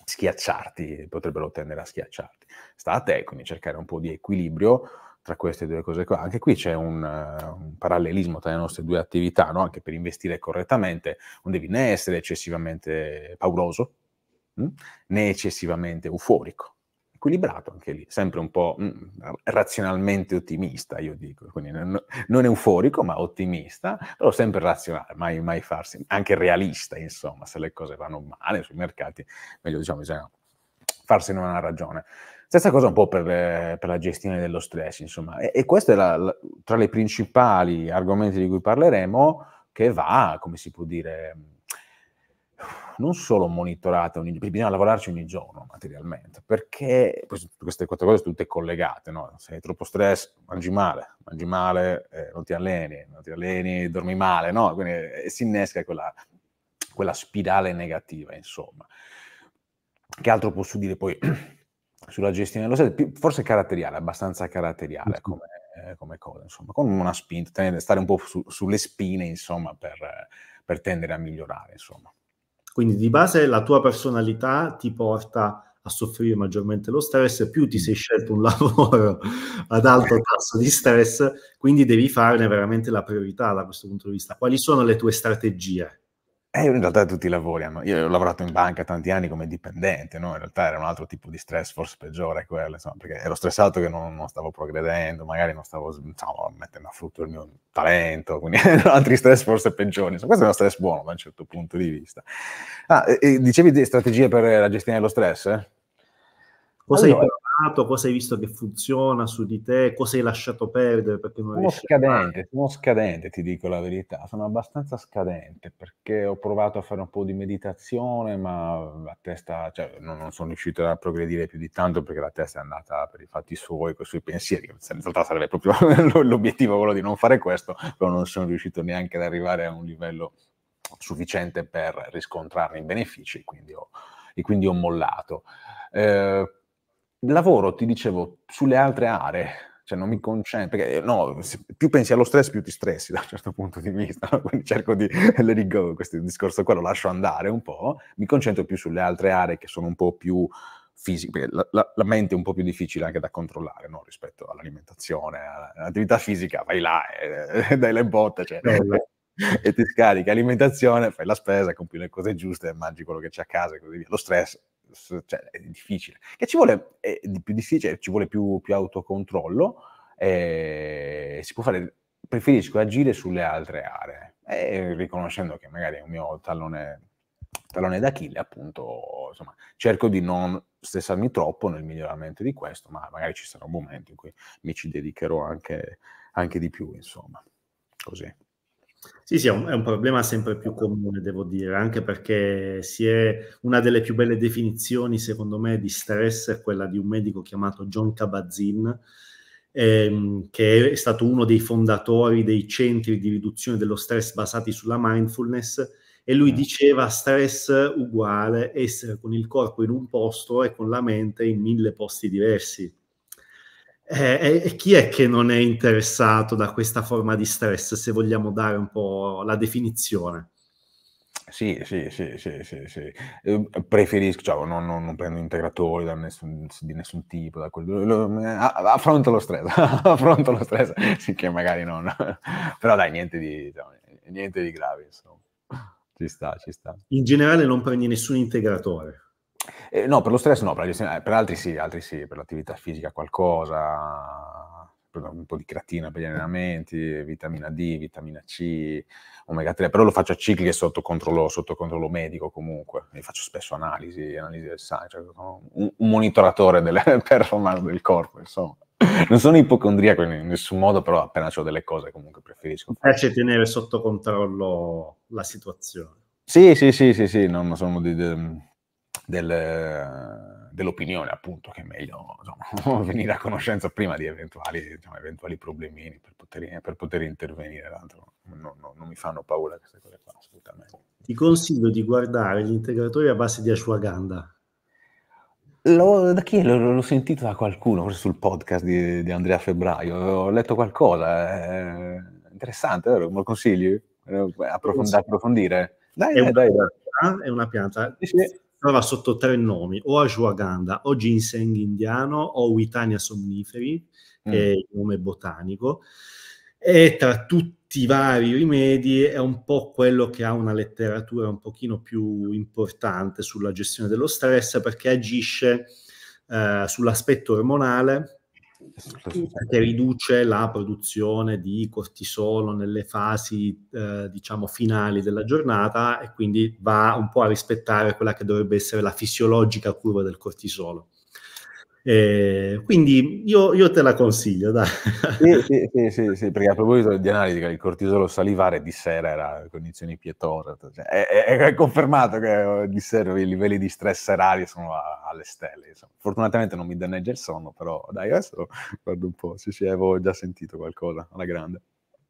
S2: schiacciarti, potrebbero tendere a schiacciarti. Sta a te, quindi cercare un po' di equilibrio tra queste due cose qua. Anche qui c'è un, uh, un parallelismo tra le nostre due attività, no? anche per investire correttamente non devi né essere eccessivamente pauroso, Mm, né eccessivamente euforico. Equilibrato anche lì, sempre un po' mh, mm, razionalmente ottimista, io dico, quindi non, non, euforico ma ottimista, però sempre razionale, mai, mai farsi, anche realista insomma, se le cose vanno male sui mercati, meglio diciamo bisogna farsene una ragione. Stessa cosa un po' per, eh, per la gestione dello stress, insomma, e, e questo è la, la, tra i principali argomenti di cui parleremo, che va, come si può dire, non solo monitorate, ogni, bisogna lavorarci ogni giorno materialmente, perché queste quattro cose sono tutte collegate, no? se hai troppo stress mangi male, mangi male eh, non ti alleni, non ti alleni dormi male, no? quindi eh, si innesca quella, quella spirale negativa insomma. Che altro posso dire poi sulla gestione dello stress? Forse caratteriale, abbastanza caratteriale come, eh, come cosa, insomma, con una spinta, stare un po' su, sulle spine, insomma, per, per, tendere a migliorare, insomma. Quindi di base la tua personalità ti porta a
S1: soffrire maggiormente lo stress, più ti sei scelto un lavoro ad alto tasso di stress, quindi devi farne veramente la priorità da questo punto di vista. Quali sono le tue strategie?
S2: Eh, in realtà tutti i lavori hanno... Io ho lavorato in banca tanti anni come dipendente, no? In realtà era un altro tipo di stress, forse peggiore quello, insomma, perché ero stressato che non, non stavo progredendo, magari non stavo diciamo, mettendo a frutto il mio talento, quindi erano altri stress forse peggiori. Insomma, questo è uno stress buono da un certo punto di vista. Ah, e, e dicevi di strategie per la gestione dello stress? Eh? Cosa allora,
S1: imparato, cosa hai visto che funziona su di te, cosa hai lasciato perdere
S2: perché non sono scadente, a... sono scadente, ti dico la verità, sono abbastanza scadente perché ho provato a fare un po' di meditazione, ma la testa, cioè, non, non sono riuscito a progredire più di tanto perché la testa è andata per i fatti suoi, con i suoi pensieri, in realtà sarebbe proprio l'obiettivo quello di non fare questo, però non sono riuscito neanche ad arrivare a un livello sufficiente per riscontrarne i benefici, quindi ho, e quindi ho mollato. Eh, lavoro, ti dicevo, sulle altre aree, cioè non mi concentro, perché eh, no, più pensi allo stress più ti stressi da un certo punto di vista, quindi cerco di let it go, questo discorso qua lo lascio andare un po', mi concentro più sulle altre aree che sono un po' più fisiche, la, la, la mente è un po' più difficile anche da controllare no? rispetto all'alimentazione, all'attività fisica, vai là, e, eh, e dai le botte, cioè, e ti scarichi alimentazione, fai la spesa, compri le cose giuste, mangi quello che c'è a casa e così via, lo stress cioè, è difficile. Che ci vuole di più difficile, ci vuole più, più autocontrollo, eh, si può fare, preferisco agire sulle altre aree, eh, riconoscendo che magari è un mio tallone, tallone d'Achille, appunto, insomma, cerco di non stressarmi troppo nel miglioramento di questo, ma magari ci sarà un momento in cui mi ci dedicherò anche, anche di più, insomma, così.
S1: Sì, sì, è un, è un, problema sempre più comune, devo dire, anche perché è, una delle più belle definizioni, secondo me, di stress è quella di un medico chiamato John Kabat-Zinn, ehm, che è stato uno dei fondatori dei centri di riduzione dello stress basati sulla mindfulness, e lui ah. diceva stress uguale essere con il corpo in un posto e con la mente in mille posti diversi. Eh, e, e chi è che non è interessato da questa forma di stress, se vogliamo dare un po' la definizione?
S2: Sì, sì, sì, sì, sì, sì. Ehm, preferisco, cioè, non, non, non, prendo integratori nessun, di nessun tipo, da quel, lo, affronto lo stress, affronto lo stress, sì che magari non, però dai, niente di, diciamo, niente di grave, insomma, ci sta, ci sta.
S1: In generale non prendi nessun integratore?
S2: Eh, no, per lo stress no, per, per, altri sì, altri sì, per l'attività fisica qualcosa, un po' di creatina per gli allenamenti, vitamina D, vitamina C, omega 3, però lo faccio a cicli e sotto controllo, sotto controllo medico comunque, mi faccio spesso analisi, analisi del sangue, cioè un, un, monitoratore delle performance del corpo, insomma. Non sono ipocondriaco in nessun modo, però appena ho delle cose comunque
S1: preferisco. piace eh, tenere sotto controllo la situazione.
S2: Sì, sì, sì, sì, sì, non sono di, di del, dell'opinione, appunto, che è meglio insomma, venire a conoscenza prima di eventuali, diciamo, eventuali problemini per poter, per poter intervenire. L'altro no, no, non mi fanno paura queste cose qua,
S1: assolutamente. Ti consiglio di guardare gli integratori a base di ashwagandha.
S2: L'ho, da chi l'ho, l'ho, sentito da qualcuno, forse sul podcast di, di Andrea Febbraio, ho letto qualcosa, eh, interessante, vero? Me lo consigli? Eh, Approfond- approfondire? Dai, è dai, dai. Pianta, è una pianta sì, sì trova sotto tre nomi, o ashwagandha,
S1: o ginseng indiano, o Witania somniferi, mm. che è il nome botanico, e tra tutti i vari rimedi è un po' quello che ha una letteratura un pochino più importante sulla gestione dello stress perché agisce eh, sull'aspetto ormonale, che riduce la produzione di cortisolo nelle fasi eh, diciamo finali della giornata e quindi va un po' a rispettare quella che dovrebbe essere la fisiologica curva del cortisolo. Eh, quindi io,
S2: io, te la consiglio, dai. Sì, sì, sì, sì, sì, perché a proposito di analitica, il cortisolo salivare di sera era condizioni pietose, cioè, è, è, confermato che eh, di sera i livelli di stress serali sono a, alle stelle. Insomma. Fortunatamente non mi danneggia il sonno, però dai, adesso guardo un po', sì, sì, avevo già sentito qualcosa alla grande.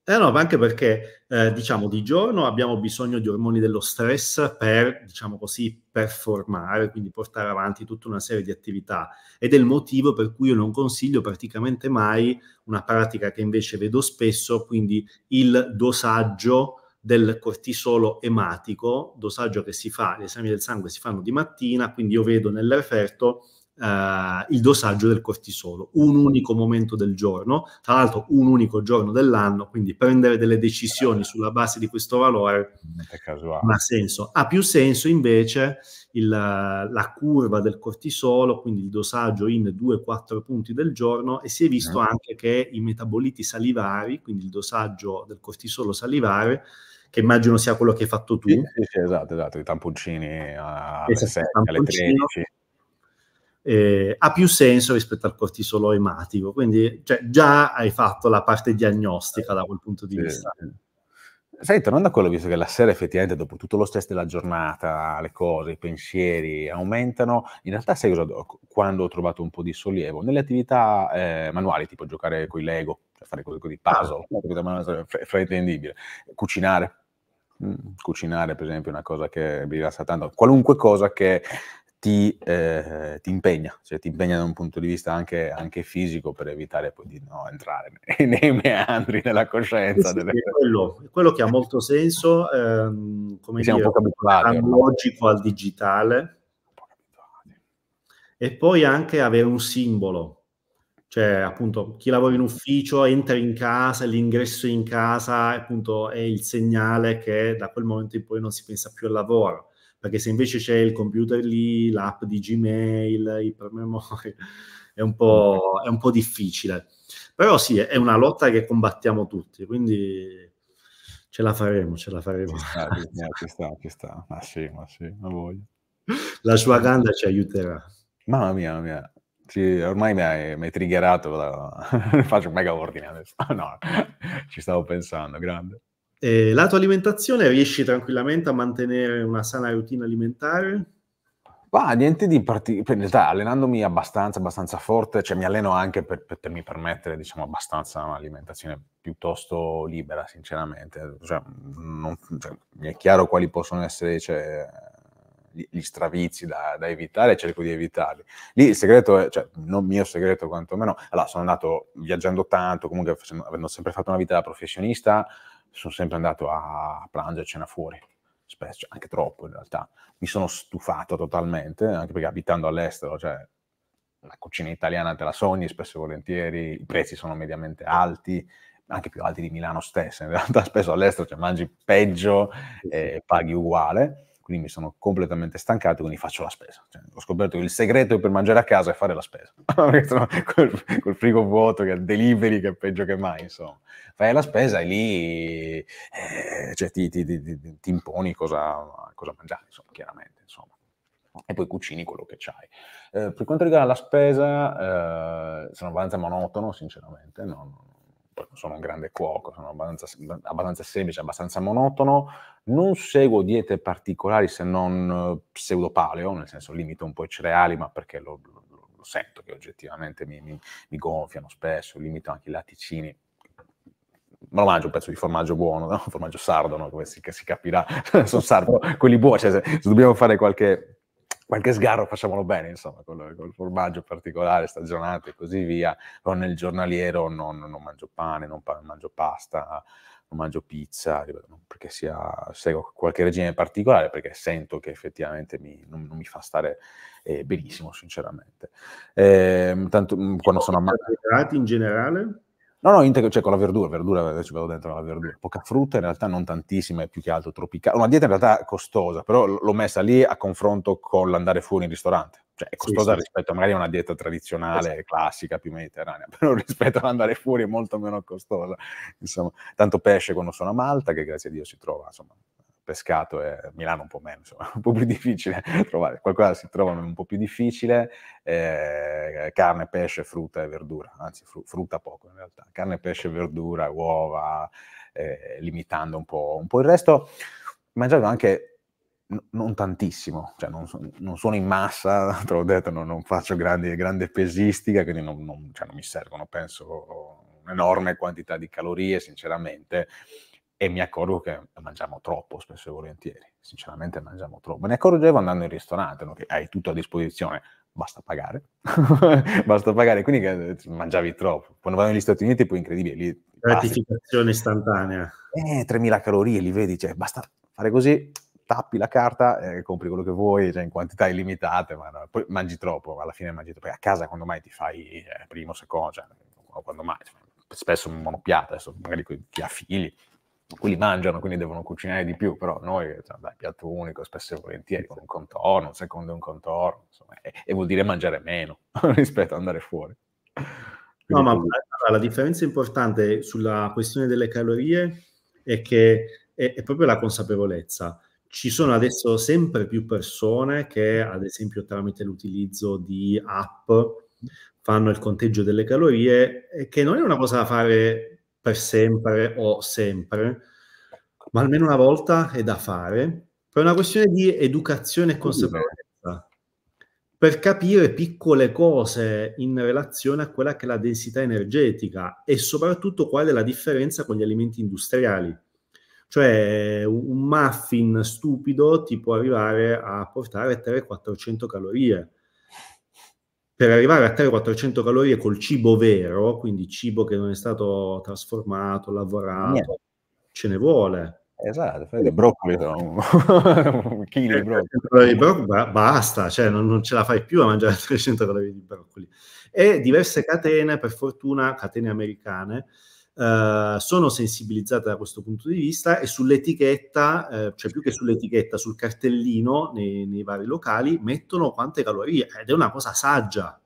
S2: Eh no, anche perché eh, diciamo di giorno abbiamo bisogno di ormoni
S1: dello stress per, diciamo così, performare, quindi portare avanti tutta una serie di attività ed è il motivo per cui io non consiglio praticamente mai una pratica che invece vedo spesso, quindi il dosaggio del cortisolo ematico, dosaggio che si fa, gli esami del sangue si fanno di mattina, quindi io vedo nel referto eh, il dosaggio del cortisolo, un unico momento del giorno, tra l'altro un unico giorno dell'anno, quindi prendere delle decisioni sulla base di questo valore non ah. ha senso. Ha più senso invece il, la curva del cortisolo, quindi il dosaggio in 2-4 punti del giorno e si è visto mm. anche che i metaboliti salivari, quindi il dosaggio del cortisolo salivare, che immagino sia quello che hai fatto tu. Sì, sì, esatto, esatto, i tamponcini esatto, alle 7, alle 13 eh, ha più senso rispetto al cortisolo ematico. Quindi cioè, già hai fatto la parte diagnostica da quel punto di sì. vista.
S2: Sai, tornando a quello, visto che la sera effettivamente dopo tutto lo stress della giornata, le cose, i pensieri aumentano, in realtà sai cosa, quando ho trovato un po' di sollievo? Nelle attività eh, manuali, tipo giocare con i Lego, cioè fare cose di ah. puzzle, ah. fraintendibile, cucinare. Mm, cucinare, per esempio, è una cosa che mi rilassa tanto. Qualunque cosa che ti, eh, ti, impegna, cioè ti impegna da un punto di vista anche, anche fisico per evitare poi di no, entrare nei, nei, meandri della coscienza. Sì, delle... È quello,
S1: è quello, che ha molto senso, ehm, come dire, eh. analogico al digitale e poi anche avere un simbolo. Cioè, appunto, chi lavora in ufficio entra in casa, l'ingresso in casa appunto, è il segnale che da quel momento in poi non si pensa più al lavoro perché se invece c'è il computer lì, l'app di Gmail, ipermemoria, è un po', è un po difficile. Però sì, è una lotta che combattiamo tutti, quindi ce la faremo, ce la faremo. Ci sta, ci sta,
S2: ci sta. Ma sì, ma sì, ma voglio. La sua ganda ci aiuterà. Mamma mia, mamma mia. Sì, ormai mi hai, mi hai triggerato, faccio un mega ordine adesso. No, ci stavo pensando, grande.
S1: E eh, la tua alimentazione riesci tranquillamente a
S2: mantenere una sana routine alimentare? Ma niente di particolare, in realtà allenandomi abbastanza, abbastanza forte, cioè mi alleno anche per potermi permettere, diciamo, abbastanza un'alimentazione piuttosto libera, sinceramente. Cioè, non, cioè, mi è chiaro quali possono essere cioè, gli, gli stravizi da, da, evitare, cerco di evitarli. Lì il segreto è, cioè, non mio segreto quantomeno, allora sono andato viaggiando tanto, comunque facendo, avendo sempre fatto una vita da professionista, sono sempre andato a pranzo e cena fuori, spesso, cioè, anche troppo in realtà. Mi sono stufato totalmente, anche perché abitando all'estero, cioè la cucina italiana te la sogni spesso e volentieri, i prezzi sono mediamente alti, anche più alti di Milano stessa, in realtà spesso all'estero cioè, mangi peggio e paghi uguale quindi mi sono completamente stancato, quindi faccio la spesa. Cioè, ho scoperto che il segreto per mangiare a casa è fare la spesa. col, col frigo vuoto, che è delivery, che è peggio che mai, insomma. Fai la spesa e lì eh, cioè, ti, ti, ti, ti, imponi cosa, cosa mangiare, insomma, chiaramente, insomma e poi cucini quello che c'hai. Eh, per quanto riguarda la spesa, eh, sono abbastanza monotono, sinceramente, non, sono un grande cuoco, sono abbastanza, abbastanza semplice, abbastanza monotono, non seguo diete particolari se non eh, pseudopaleo, nel senso limito un po' i cereali, ma perché lo, lo, lo sento che oggettivamente mi, mi, mi, gonfiano spesso, limito anche i latticini. Me lo mangio un pezzo di formaggio buono, no? formaggio sardo, no? come si, si capirà, sono sardo, quelli buoni, cioè, se, se dobbiamo fare qualche qualche sgarro facciamolo bene, insomma, con il formaggio particolare, stagionato e così via, o nel giornaliero non, non mangio pane, non, pa- mangio pasta, non mangio pizza, non perché sia, seguo qualche regime particolare, perché sento che effettivamente mi, non, non, mi fa stare eh, benissimo, sinceramente. Eh, tanto, mm, quando sono a mangiare... in generale? No, no, integro, cioè con la verdura, verdura, adesso vado dentro la verdura. Poca frutta, in realtà non tantissima, è più che altro tropicale. Una dieta in realtà costosa, però l'ho messa lì a confronto con l'andare fuori in ristorante. Cioè è costosa sì, rispetto sì. a magari a una dieta tradizionale, esatto. classica, più mediterranea, però rispetto all'andare fuori è molto meno costosa. Insomma, tanto pesce quando sono a Malta, che grazie a Dio si trova, insomma, pescato e Milano un po' meno, insomma, un po' più difficile trovare, qualcosa si trova un po' più difficile, eh, carne, pesce, frutta e verdura, anzi frutta poco in realtà, carne, pesce, verdura, uova, eh, limitando un po', un po' il resto, mangiando anche non tantissimo, cioè non, non, sono in massa, te l'ho detto, non, non faccio grandi, grande pesistica, quindi non, non, cioè non mi servono, penso, un'enorme quantità di calorie, sinceramente, e mi accorgo che mangiamo troppo spesso e volentieri, sinceramente mangiamo troppo. Me ne accorgevo andando in ristorante, no? che hai tutto a disposizione, basta pagare, basta pagare, quindi eh, mangiavi troppo. Quando vado negli Stati Uniti è poi incredibile. Lì, Gratificazione istantanea. Eh, 3000 calorie, li vedi, cioè basta fare così, tappi la carta, eh, compri quello che vuoi, cioè in quantità illimitate, ma no, poi mangi troppo, alla fine mangi troppo. A casa quando mai ti fai eh, primo, secondo, cioè, quando mai, spesso monopiata, adesso magari chi ha figli, quelli mangiano, quindi devono cucinare di più, però noi, cioè, dai, piatto unico, spesso e volentieri, con un contorno, un secondo un contorno, insomma, e, e vuol dire mangiare meno rispetto ad andare fuori.
S1: Quindi no, ma
S2: la, la differenza
S1: importante sulla questione delle calorie è che è, è proprio la consapevolezza. Ci sono adesso sempre più persone che, ad esempio, tramite l'utilizzo di app fanno il conteggio delle calorie, che non è una cosa da fare per sempre o sempre, ma almeno una volta è da fare, per una questione di educazione e consapevolezza, per capire piccole cose in relazione a quella che è la densità energetica e soprattutto qual è la differenza con gli alimenti industriali. Cioè un muffin stupido ti può arrivare a portare 300-400 calorie, per arrivare a 300-400 calorie col cibo vero, quindi cibo che non è stato trasformato, lavorato, Niente. ce ne vuole.
S2: Esatto, fai del
S1: broccoli, no? un chilo di eh, broccoli. Di broccoli basta, cioè non, non, ce la fai più a mangiare 300 calorie di broccoli. E diverse catene, per fortuna, catene americane, eh, sono sensibilizzate da questo punto di vista e sull'etichetta, eh, cioè più che sull'etichetta, sul cartellino nei, nei vari locali, mettono quante calorie ed è una cosa
S2: saggia,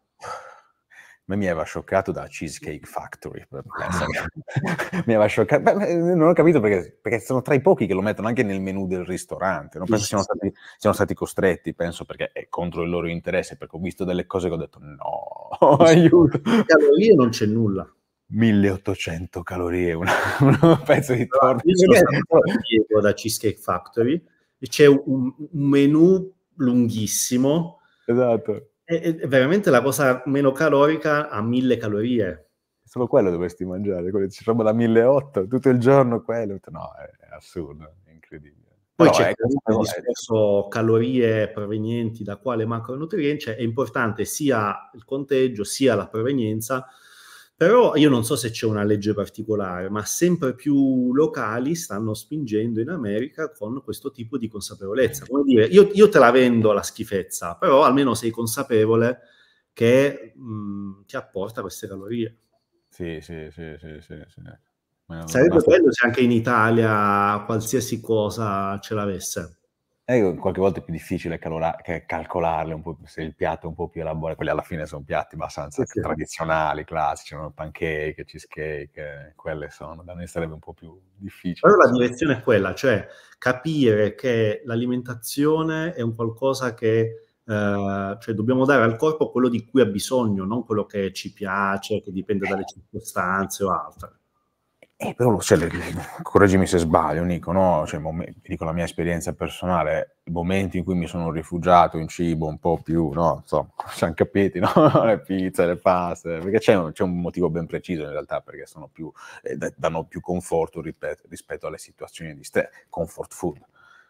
S2: me mi aveva scioccato da Cheesecake Factory. mi aveva scioccato. Beh, non ho capito perché, perché, sono tra i pochi che lo mettono anche nel menu del ristorante. Non penso siano stati, siano stati costretti, penso perché è contro il loro interesse, perché ho visto delle cose che ho detto
S1: no, aiuto. Calorie non c'è nulla.
S2: 1800 calorie,
S1: una, un pezzo di torta. Io da Cheesecake Factory e c'è un, un menù lunghissimo. Esatto. È, è, veramente la cosa meno calorica a 1000 calorie.
S2: Solo quello dovresti mangiare, quello ci roba da 1800, tutto il giorno quello. No, è, è assurdo, è incredibile. Poi no, c'è ecco, il
S1: discorso calorie provenienti da quale macronutriente, cioè è importante sia il conteggio sia la provenienza, però io non so se c'è una legge particolare, ma sempre più locali stanno spingendo in America con questo tipo di consapevolezza. Come dire, io, io te la vendo la schifezza, però almeno sei consapevole che mh, ti apporta queste calorie. Sì, sì, sì, sì, sì. sì. Sarebbe bello se anche in Italia qualsiasi cosa ce l'avesse
S2: è eh, qualche volta è più difficile calora- calcolarle se il piatto è un po' più elaborato, quelli alla fine sono piatti abbastanza sì, sì. tradizionali, classici, no? pancake, cheesecake, quelle sono, da noi sarebbe un po' più difficile. Però la direzione è quella, cioè capire che
S1: l'alimentazione è un qualcosa che eh, cioè dobbiamo dare al corpo quello di cui ha bisogno, non quello che ci piace, che dipende dalle circostanze o altro.
S2: Eh, però, cioè, correggimi se sbaglio, Nico, no? Cioè, momenti, dico la mia esperienza personale, i momenti in cui mi sono rifugiato in cibo un po' più, no? Insomma, ci hanno capito, no? le pizze, le paste, perché c'è un, c'è un, motivo ben preciso in realtà, perché sono più, eh, danno più conforto rispetto, rispetto alle situazioni di stress, comfort food.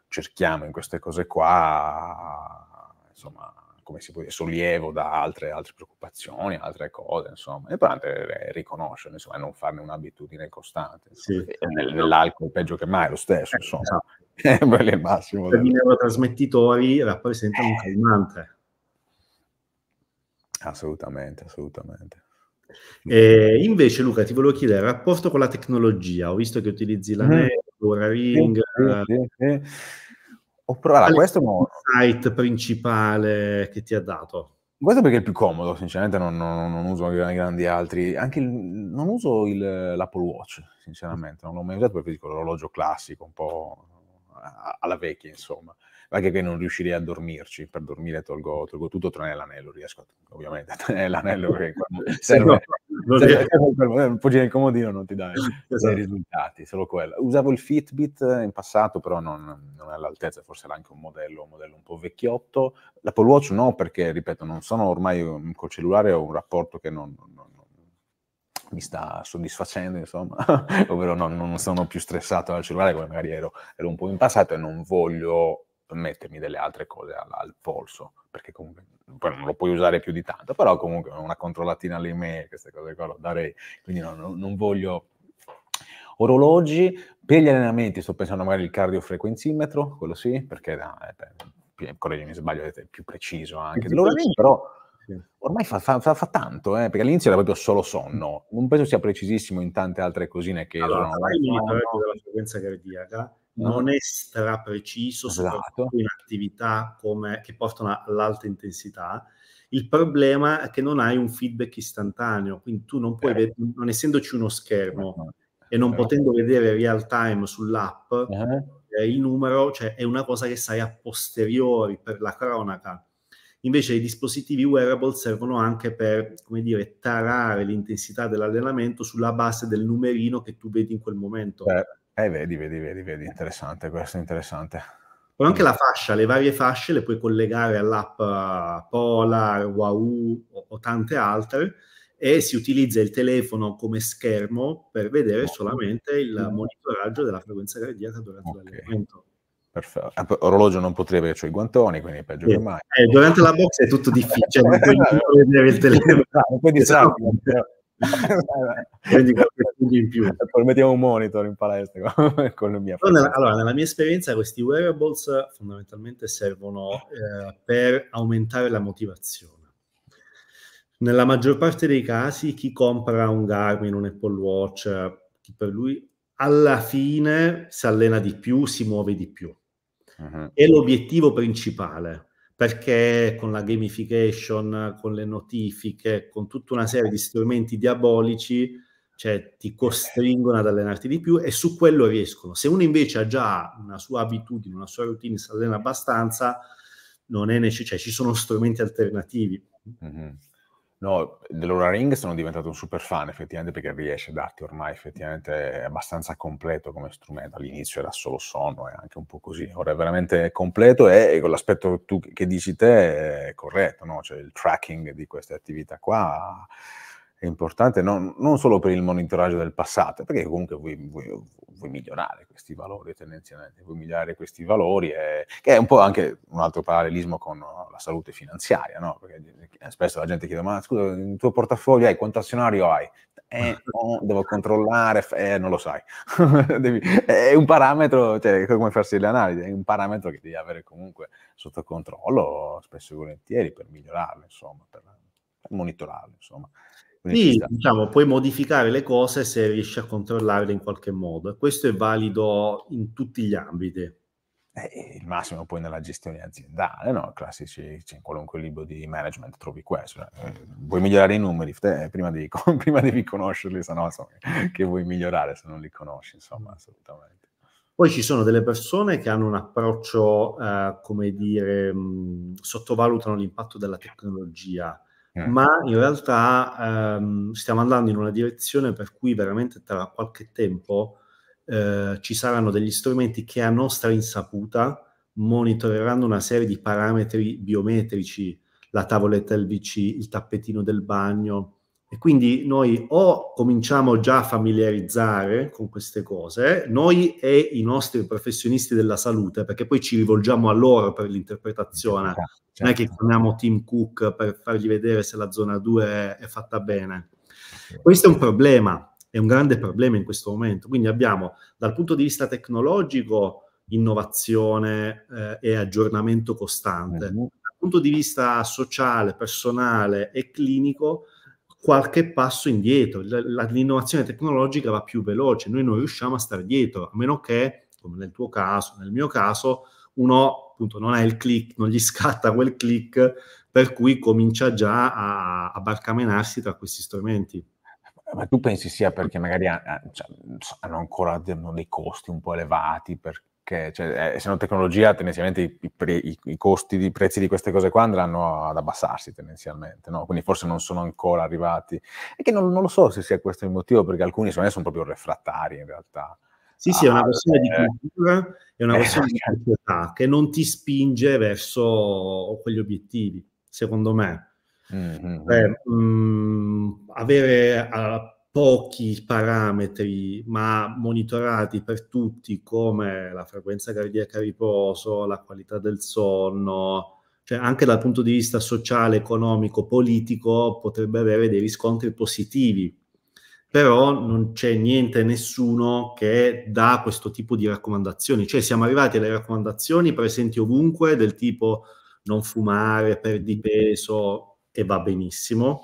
S2: Cerchiamo in queste cose qua, insomma, come si può dire, sollievo da altre, altre preoccupazioni, altre cose, insomma. L'importante è eh, riconoscerlo, insomma, e non farne un'abitudine costante. Sì. Eh, nel, nell'alcol peggio che mai, lo stesso, eh, insomma. Eh, esatto. è il massimo. Per gli
S1: neurotrasmettitori rappresenta un calmante.
S2: Assolutamente,
S1: assolutamente. Eh, invece, Luca, ti volevo chiedere il rapporto con la tecnologia. Ho visto che utilizzi la mm. Net, Ring. Sì, sì, sì.
S2: Oppure, allora, questo è un site principale che ti ha dato. Questo perché è il più comodo, sinceramente non, non, non uso grandi altri, anche il, non uso il, l'Apple Watch, sinceramente, non l'ho mai usato perché dico l'orologio classico, un po' alla vecchia, insomma. Anche che non riuscirei a dormirci, per dormire tolgo, tolgo tutto tranne l'anello, riesco ovviamente a tenere l'anello perché serve, cioè, po' il comodino non ti dà esatto. i risultati, solo quello. Usavo il Fitbit eh, in passato, però non, non è all'altezza, forse era anche un modello, un modello un po' vecchiotto. L'Apple Watch no, perché, ripeto, non sono ormai col cellulare, ho un rapporto che non, non mi sta soddisfacendo, insomma, ovvero no, non sono più stressato dal cellulare come magari ero, ero, un po' in passato e non voglio mettermi delle altre cose al, al polso, perché comunque poi non lo puoi usare più di tanto, però comunque una controllatina all'email, queste cose qua lo darei, quindi no, no, non voglio orologi, per gli allenamenti sto pensando magari al cardiofrequenzimetro, quello sì, perché no, eh, correggimi se sbaglio, è più preciso anche, allora, però ormai fa, fa, fa, fa tanto, eh, perché all'inizio era proprio solo sonno, non penso sia precisissimo in tante altre cosine che... Allora, sono... la
S1: frequenza cardiaca non
S2: è strapreciso, soprattutto
S1: esatto. in attività come, che portano all'alta intensità. Il problema è che non hai un feedback istantaneo, quindi tu non puoi, eh. non essendoci uno schermo eh, no. e non no. potendo vedere real time sull'app, eh. il numero cioè, è una cosa che sai a posteriori per la cronaca. Invece i dispositivi wearable servono anche per, come dire, tarare l'intensità dell'allenamento sulla base del numerino che tu
S2: vedi in quel momento. Eh eh, vedi, vedi, vedi, vedi, interessante questo, interessante.
S1: Poi anche la fascia, le varie fasce le puoi collegare all'app eh, Polar, Wahoo o, o tante altre e si utilizza il telefono come schermo per vedere solamente il monitoraggio della frequenza cardiaca durante okay.
S2: l'allenamento. Perfetto. Ah, orologio non potrei perché ho i guantoni, quindi peggio eh, che mai. Eh, durante la box è tutto difficile, non puoi vedere il telefono. No, prendi qualche studio in più. Eh, poi mettiamo un monitor in palestra. Con mia allora,
S1: allora, nella mia esperienza, questi wearables fondamentalmente servono eh, per aumentare la motivazione. Nella maggior parte dei casi, chi compra un Garmin, un Apple Watch, chi per lui alla fine si allena di più, si muove di più. Uh-huh. È l'obiettivo principale perché con la gamification, con le notifiche, con tutta una serie di strumenti diabolici, cioè ti costringono ad allenarti di più e su quello riescono. Se uno invece ha già una sua abitudine, una sua routine, si allena
S2: abbastanza, non è necessario, cioè, ci sono strumenti alternativi. Mm-hmm. No, dell'Ora Ring sono diventato un super fan effettivamente perché riesce a darti ormai effettivamente abbastanza completo come strumento. All'inizio era solo sonno e anche un po' così, ora è veramente completo e, con l'aspetto tu, che dici te è corretto, no? cioè il tracking di queste attività qua è importante non, non, solo per il monitoraggio del passato, perché comunque vuoi, vuoi, vuoi migliorare questi valori tendenzialmente, vuoi migliorare questi valori, e, eh, che è un po' anche un altro parallelismo con la salute finanziaria, no? Perché spesso la gente chiede, ma scusa, il tuo portafoglio hai, quanto azionario hai? Eh, no, devo controllare, eh, non lo sai. devi, è un parametro, cioè, come farsi le analisi, è un parametro che devi avere comunque sotto controllo, spesso e volentieri, per migliorarlo, insomma, per,
S1: per monitorarlo, insomma. Sì, diciamo, puoi modificare le cose se riesci a controllarle
S2: in qualche modo. Questo è valido in tutti gli ambiti. Eh, il massimo poi nella gestione aziendale, no? Classici, in qualunque libro di management trovi questo. Cioè, vuoi migliorare i numeri te, eh, prima, devi, prima devi conoscerli, se no insomma, che vuoi migliorare se non li conosci, insomma, assolutamente. Poi ci sono delle persone che hanno un approccio,
S1: eh, come dire, mh, mm, sottovalutano l'impatto della tecnologia eh. ma in realtà ehm, stiamo andando in una direzione per cui veramente tra qualche tempo eh, ci saranno degli strumenti che a nostra insaputa monitoreranno una serie di parametri biometrici, la tavoletta LVC, il tappetino del bagno, e quindi noi o cominciamo già a familiarizzare con queste cose, noi e i nostri professionisti della salute, perché poi ci rivolgiamo a loro per l'interpretazione, certo, non è che certo. chiamiamo Tim Cook per fargli vedere se la zona 2 è fatta bene. Questo è un problema, è un grande problema in questo momento. Quindi abbiamo dal punto di vista tecnologico innovazione eh, e aggiornamento costante, mhm. dal punto di vista sociale, personale e clinico qualche passo indietro, l'innovazione tecnologica va più veloce, noi non riusciamo a stare dietro, a meno che, come nel tuo caso, nel mio caso, uno appunto non ha il click, non gli scatta quel click, per cui comincia già a,
S2: a barcamenarsi tra questi strumenti. Ma tu pensi sia perché magari cioè, hanno ancora dei costi un po' elevati per che cioè, essendo eh, tecnologia tendenzialmente i, i, i, costi, i prezzi di queste cose qua andranno ad abbassarsi tendenzialmente, no? quindi forse non sono ancora arrivati. E che non, non, lo so se sia questo il motivo, perché alcuni secondo me sono proprio refrattari in realtà. Sì, ah, sì, è una ah, questione di eh. cultura, è una eh. questione di società che non ti
S1: spinge verso quegli obiettivi, secondo me. Mm-hmm. Beh, cioè, mh, mm, avere pochi parametri ma monitorati per tutti come la frequenza cardiaca a riposo, la qualità del sonno, cioè anche dal punto di vista sociale, economico, politico potrebbe avere dei riscontri positivi. Però non c'è niente, nessuno che dà questo tipo di raccomandazioni. Cioè siamo arrivati alle raccomandazioni presenti ovunque del tipo non fumare, perdi peso e va benissimo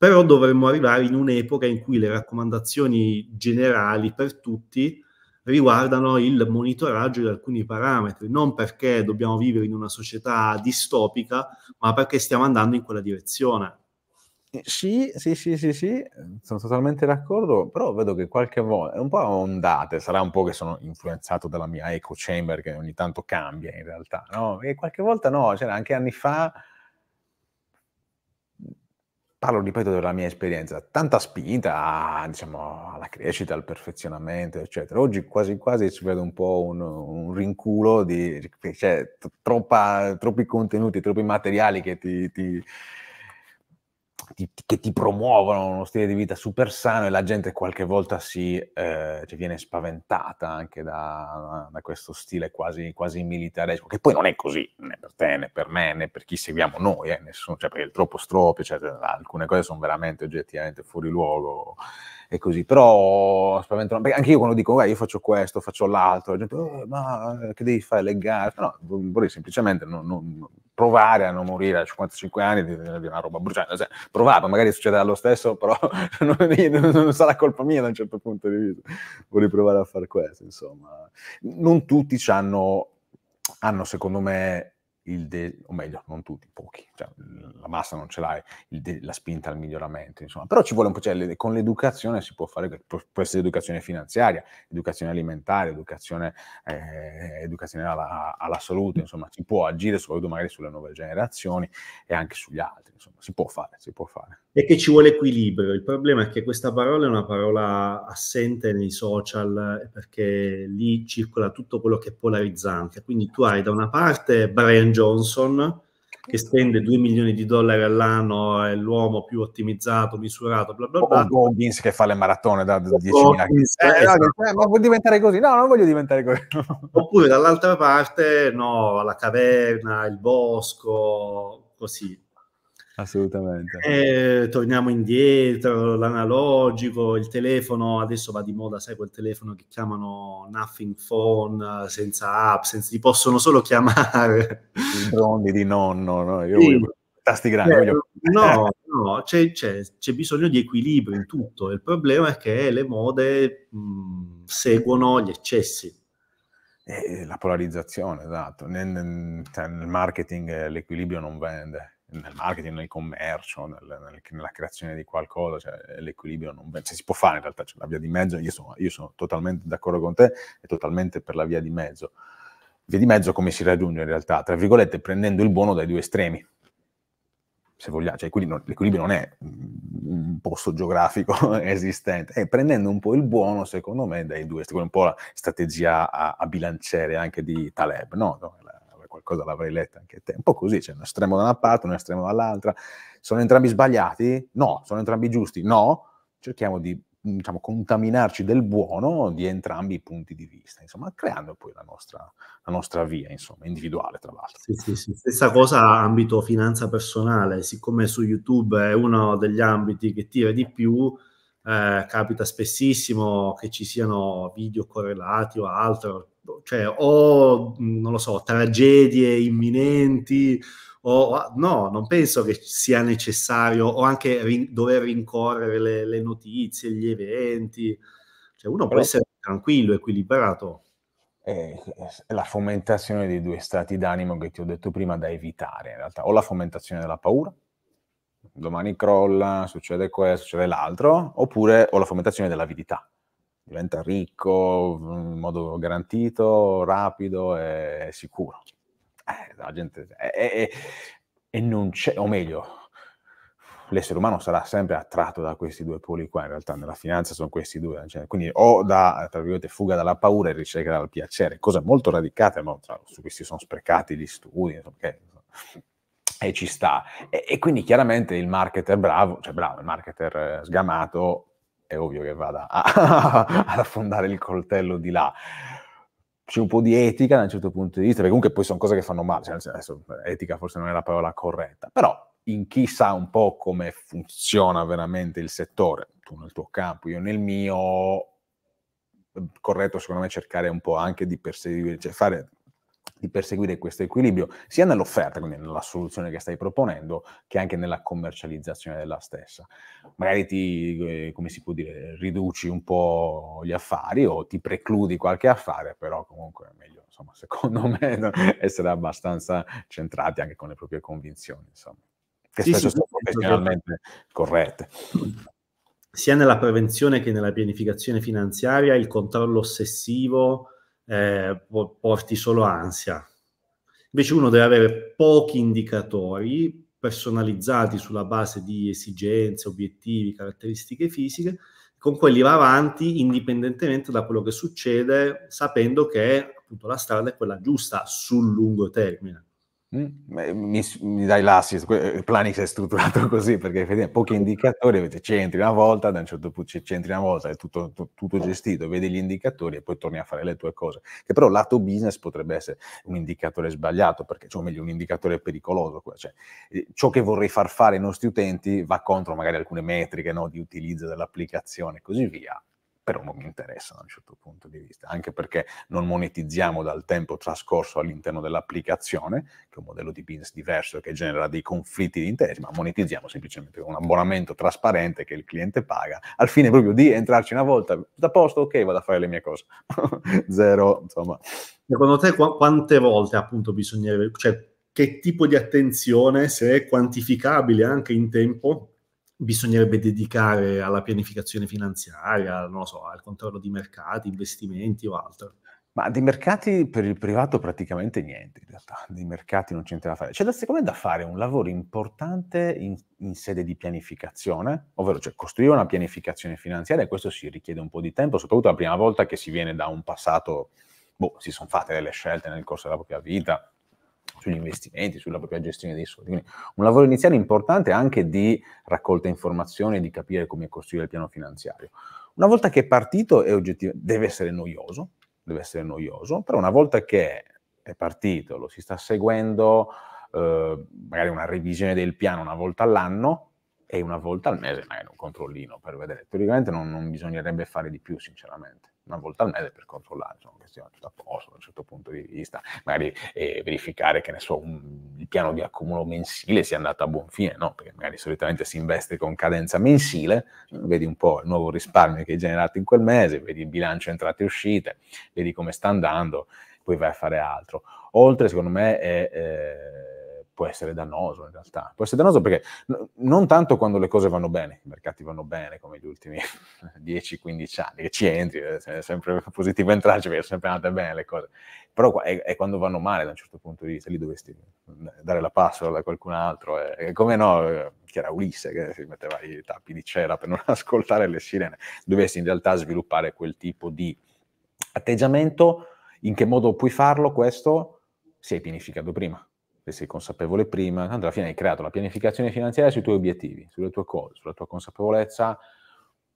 S1: però dovremmo arrivare in un'epoca in cui le raccomandazioni generali per tutti riguardano il monitoraggio di alcuni parametri, non perché dobbiamo vivere in una società distopica, ma perché stiamo andando in quella direzione.
S2: Eh, sì, sì, sì, sì, sì, sono totalmente d'accordo, però vedo che qualche volta è un po' ondate, sarà un po' che sono influenzato dalla mia echo chamber che ogni tanto cambia in realtà, no? E qualche volta no, c'era anche anni fa parlo, ripeto, della mia esperienza, tanta spinta diciamo, alla crescita, al perfezionamento, eccetera. Oggi quasi quasi ci vedo un po' un, un rinculo di cioè, troppa, troppi contenuti, troppi materiali che ti, ti ti, che ti promuovono uno stile di vita super sano e la gente qualche volta si eh, cioè viene spaventata anche da, da questo stile quasi, quasi, militaresco, che poi non è così né per te né per me né per chi seguiamo noi, eh, nessuno, cioè perché il troppo stropio, cioè, alcune cose sono veramente oggettivamente fuori luogo e così, però spaventano, perché anche io quando dico, io faccio questo, faccio l'altro, la gente, oh, ma eh, che devi fare, leggare, no, vorrei semplicemente non, non, provare a non morire a 55 anni di, di una roba bruciata, cioè, provare, magari succederà lo stesso, però non, non, sarà colpa mia da un certo punto di vista, vorrei provare a fare questo, insomma. Non tutti hanno secondo me, de- o meglio, non tutti, pochi, cioè, la massa non ce l'hai, de- la spinta al miglioramento, insomma. Però ci vuole un po', cioè, le- con l'educazione si può fare, può, può essere educazione finanziaria, educazione alimentare, educazione, eh, educazione alla, alla, salute, mm. insomma, si può agire soprattutto magari sulle nuove generazioni e anche sugli altri, insomma, si può fare, si può fare. E che ci vuole equilibrio, il problema è che questa
S1: parola è una parola assente nei social eh, perché lì circola tutto quello che è polarizzante, quindi tu hai da una parte brand Johnson, che spende 2 milioni di dollari all'anno, è l'uomo più ottimizzato, misurato, bla bla bla. O Goggins che fa le maratone da 10.000 eh, no, eh, esatto.
S2: eh, ma vuol diventare così? No, non voglio diventare così.
S1: Oppure dall'altra parte, no, la caverna, il bosco, così. Assolutamente. Eh, torniamo indietro, l'analogico, il telefono, adesso va di moda, sai, quel telefono che chiamano nothing phone, senza app, senza, li possono solo
S2: chiamare. I droni di nonno, no? Io sì. Tasti grandi. Eh, No,
S1: no c'è, c'è, c'è, bisogno di equilibrio in tutto. Il problema è che le mode
S2: mh, seguono gli eccessi. Eh, la polarizzazione, esatto. Nel, nel, cioè, nel marketing eh, l'equilibrio non vende nel marketing, nel commercio, nel, nel, nella creazione di qualcosa, cioè, l'equilibrio non cioè, si può fare in realtà, c'è cioè, la via di mezzo, io sono, io sono totalmente d'accordo con te e totalmente per la via di mezzo. Via di mezzo come si raggiunge in realtà? Tra virgolette prendendo il buono dai due estremi, se vogliamo, cioè, quindi non, l'equilibrio non è un posto geografico esistente, è prendendo un po' il buono secondo me dai due estremi, un po' la strategia a, a bilanciere anche di Taleb, no? qualcosa l'avrei letta anche te. Un po' così, c'è cioè un estremo da una parte, un estremo dall'altra. Sono entrambi sbagliati? No. Sono entrambi giusti? No. Cerchiamo di mm, diciamo, contaminarci del buono di entrambi i punti di vista, insomma, creando poi la nostra, la nostra via, insomma, individuale, tra
S1: l'altro. Sì, sì, sì. Stessa cosa ambito finanza personale, siccome su YouTube è uno degli ambiti che tira di più, eh, capita spessissimo che ci siano video correlati o altro, Boh, cioè, o, mhmm, non lo so, tragedie imminenti, o no, non penso che sia necessario, o anche rin- dover rincorrere le, le, notizie, gli eventi. Cioè, uno Però, può essere
S2: tranquillo, equilibrato. Eh, è la fomentazione dei due stati d'animo che ti ho detto prima da evitare, in realtà, o la fomentazione della paura, domani crolla, succede questo, succede l'altro, oppure o la fomentazione dell'avidità diventa ricco in modo garantito, rapido e sicuro. Eh, la gente, e, e non c'è, o meglio, l'essere umano sarà sempre attratto da questi due poli qua, in realtà nella finanza sono questi due, cioè, quindi o da, tra virgolette, fuga dalla paura e ricerca dal piacere, cosa molto radicata, no? tra, su cui sono sprecati gli studi, insomma, e ci sta. E, e, quindi chiaramente il marketer bravo, cioè bravo, il marketer eh, sgamato è ovvio che vada a, ad affondare il coltello di là. C'è un po' di etica da un certo punto di vista, perché comunque poi sono cose che fanno male, cioè, adesso, etica forse non è la parola corretta, però in chi sa un po' come funziona veramente il settore, tu nel tuo campo, io nel mio, corretto secondo me cercare un po' anche di perseguire, cioè fare di perseguire questo equilibrio sia nell'offerta, quindi nella soluzione che stai proponendo, che anche nella commercializzazione della stessa. Magari ti, eh, come si può dire, riduci un po' gli affari o ti precludi qualche affare, però comunque è meglio, insomma, secondo me, essere abbastanza centrati anche con le proprie convinzioni, insomma, che sì, spesso sì, sono professionalmente
S1: corrette. Sia nella prevenzione che nella pianificazione finanziaria, il controllo ossessivo eh, porti solo ansia. Invece uno deve avere pochi indicatori personalizzati sulla base di esigenze, obiettivi, caratteristiche fisiche, con quelli va avanti indipendentemente da quello che succede, sapendo che appunto la strada è quella giusta sul
S2: lungo termine. Mm? Mi, mi, dai l'assist, il eh, planning si è strutturato così perché pochi indicatori, c'entri una volta, da un certo punto c'entri una volta, è tutto, tutto, gestito, vedi gli indicatori e poi torni a fare le tue cose. Che però lato business potrebbe essere un indicatore sbagliato, perché, cioè, o meglio, un indicatore pericoloso. Cioè, eh, ciò che vorrei far fare ai nostri utenti va contro magari alcune metriche no, di utilizzo dell'applicazione e così via però non mi interessa da un certo punto di vista, anche perché non monetizziamo dal tempo trascorso all'interno dell'applicazione, che è un modello di business diverso che genera dei conflitti di interessi, ma monetizziamo semplicemente con un abbonamento trasparente che il cliente paga, al fine proprio di entrarci una volta, da posto, ok, vado a fare le mie cose. Zero, insomma. Secondo te qu- quante volte appunto bisognerebbe,
S1: cioè che tipo di attenzione, se è quantificabile anche in tempo, bisognerebbe dedicare alla pianificazione finanziaria, so, al controllo di mercati,
S2: investimenti o altro? Ma di mercati per il privato praticamente niente, in realtà, di mercati non c'è niente da fare. C'è da, secondo me da fare un lavoro importante in, in sede di pianificazione, ovvero cioè, costruire una pianificazione finanziaria e questo si richiede un po' di tempo, soprattutto la prima volta che si viene da un passato, boh, si sono fatte delle scelte nel corso della propria vita, sugli investimenti, sulla propria gestione dei soldi. Quindi un lavoro iniziale importante anche di raccolta informazioni, di capire come costruire il piano finanziario. Una volta che è partito, è oggettivo, deve essere noioso, deve essere noioso, però una volta che è partito, lo si sta seguendo, eh, magari una revisione del piano una volta all'anno e una volta al mese, magari un controllino per vedere. Teoricamente non, non bisognerebbe fare di più, sinceramente una volta al mese per controllare insomma, che sia tutto a posto da un certo punto di vista, magari eh, verificare che ne so, un, il piano di accumulo mensile sia andato a buon fine, no? perché magari solitamente si investe con cadenza mensile, vedi un po' il nuovo risparmio che hai generato in quel mese, vedi il bilancio entrate e uscite, vedi come sta andando, poi vai a fare altro. Oltre, secondo me, è... Eh, può essere dannoso in realtà. Può essere dannoso perché n- non tanto quando le cose vanno bene, i mercati vanno bene come gli ultimi 10-15 anni, che ci entri, eh, è sempre positivo entrarci perché sono sempre andate bene le cose, però è, è, quando vanno male da un certo punto di vista, lì dovresti dare la password a qualcun altro, eh. e, come no, eh, che era Ulisse che si metteva i tappi di cera per non ascoltare le sirene, dovresti in realtà sviluppare quel tipo di atteggiamento, in che modo puoi farlo questo? Si è pianificato prima se sei consapevole prima, tanto alla fine hai creato la pianificazione finanziaria sui tuoi obiettivi, sulle tue cose, sulla tua consapevolezza,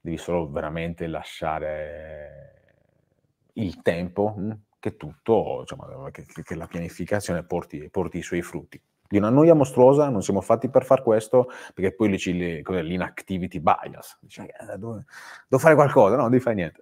S2: devi solo veramente lasciare il tempo mm, che tutto, diciamo, che, che, la pianificazione porti, porti i suoi frutti di una noia mostruosa, non siamo fatti per far questo, perché poi lì c'è l'inactivity bias, Dici, eh, devo, devo, fare qualcosa, no, non devi fare niente.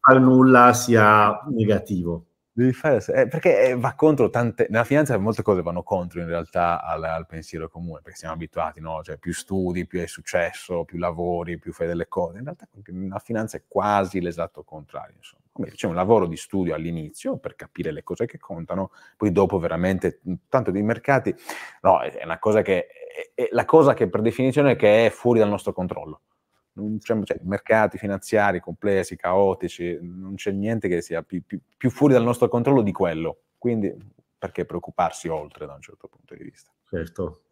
S2: Fare nulla sia negativo. Devi fare, eh, perché eh, va contro tante, nella finanza molte cose vanno contro in realtà al, al pensiero comune, perché siamo abituati, no? Cioè più studi, più hai successo, più lavori, più fai delle cose. In realtà la finanza è quasi l'esatto contrario, insomma. C'è un lavoro di studio all'inizio per capire le cose che contano, poi dopo veramente mm, tanto dei mercati, no, è una cosa che, è, è la cosa che per definizione è che è fuori dal nostro controllo cioè, mercati finanziari complessi, caotici, non c'è niente che sia più, più, più, fuori dal nostro controllo di quello. Quindi perché preoccuparsi oltre da un certo punto di vista? Certo.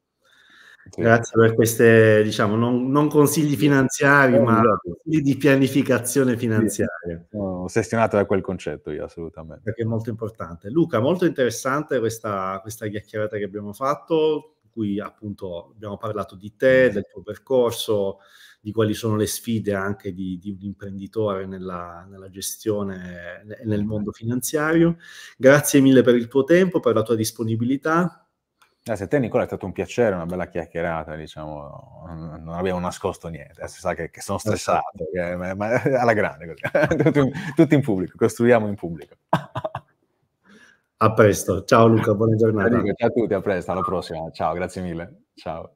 S1: Sì. Grazie per queste, diciamo, non, non, consigli finanziari, sì. Eh, ma consigli di pianificazione finanziaria.
S2: Sì. Sono da quel concetto io, assolutamente. Perché è molto importante. Luca,
S1: molto interessante questa, questa chiacchierata che abbiamo fatto, in cui appunto abbiamo parlato di te, mm. del tuo percorso, di quali sono le sfide anche di, di un imprenditore nella, nella gestione e nel mondo finanziario. Grazie mille per il tuo tempo, per la tua
S2: disponibilità. Grazie a te Nicola, è stato un piacere, una bella chiacchierata, diciamo, non abbiamo nascosto niente, si sa che, che sono esatto. stressato, che, ma, ma, alla grande, tutti, tutti in pubblico, costruiamo in pubblico. A presto, ciao Luca, buona giornata. Ciao a tutti, a presto, alla prossima, ciao, grazie mille, ciao.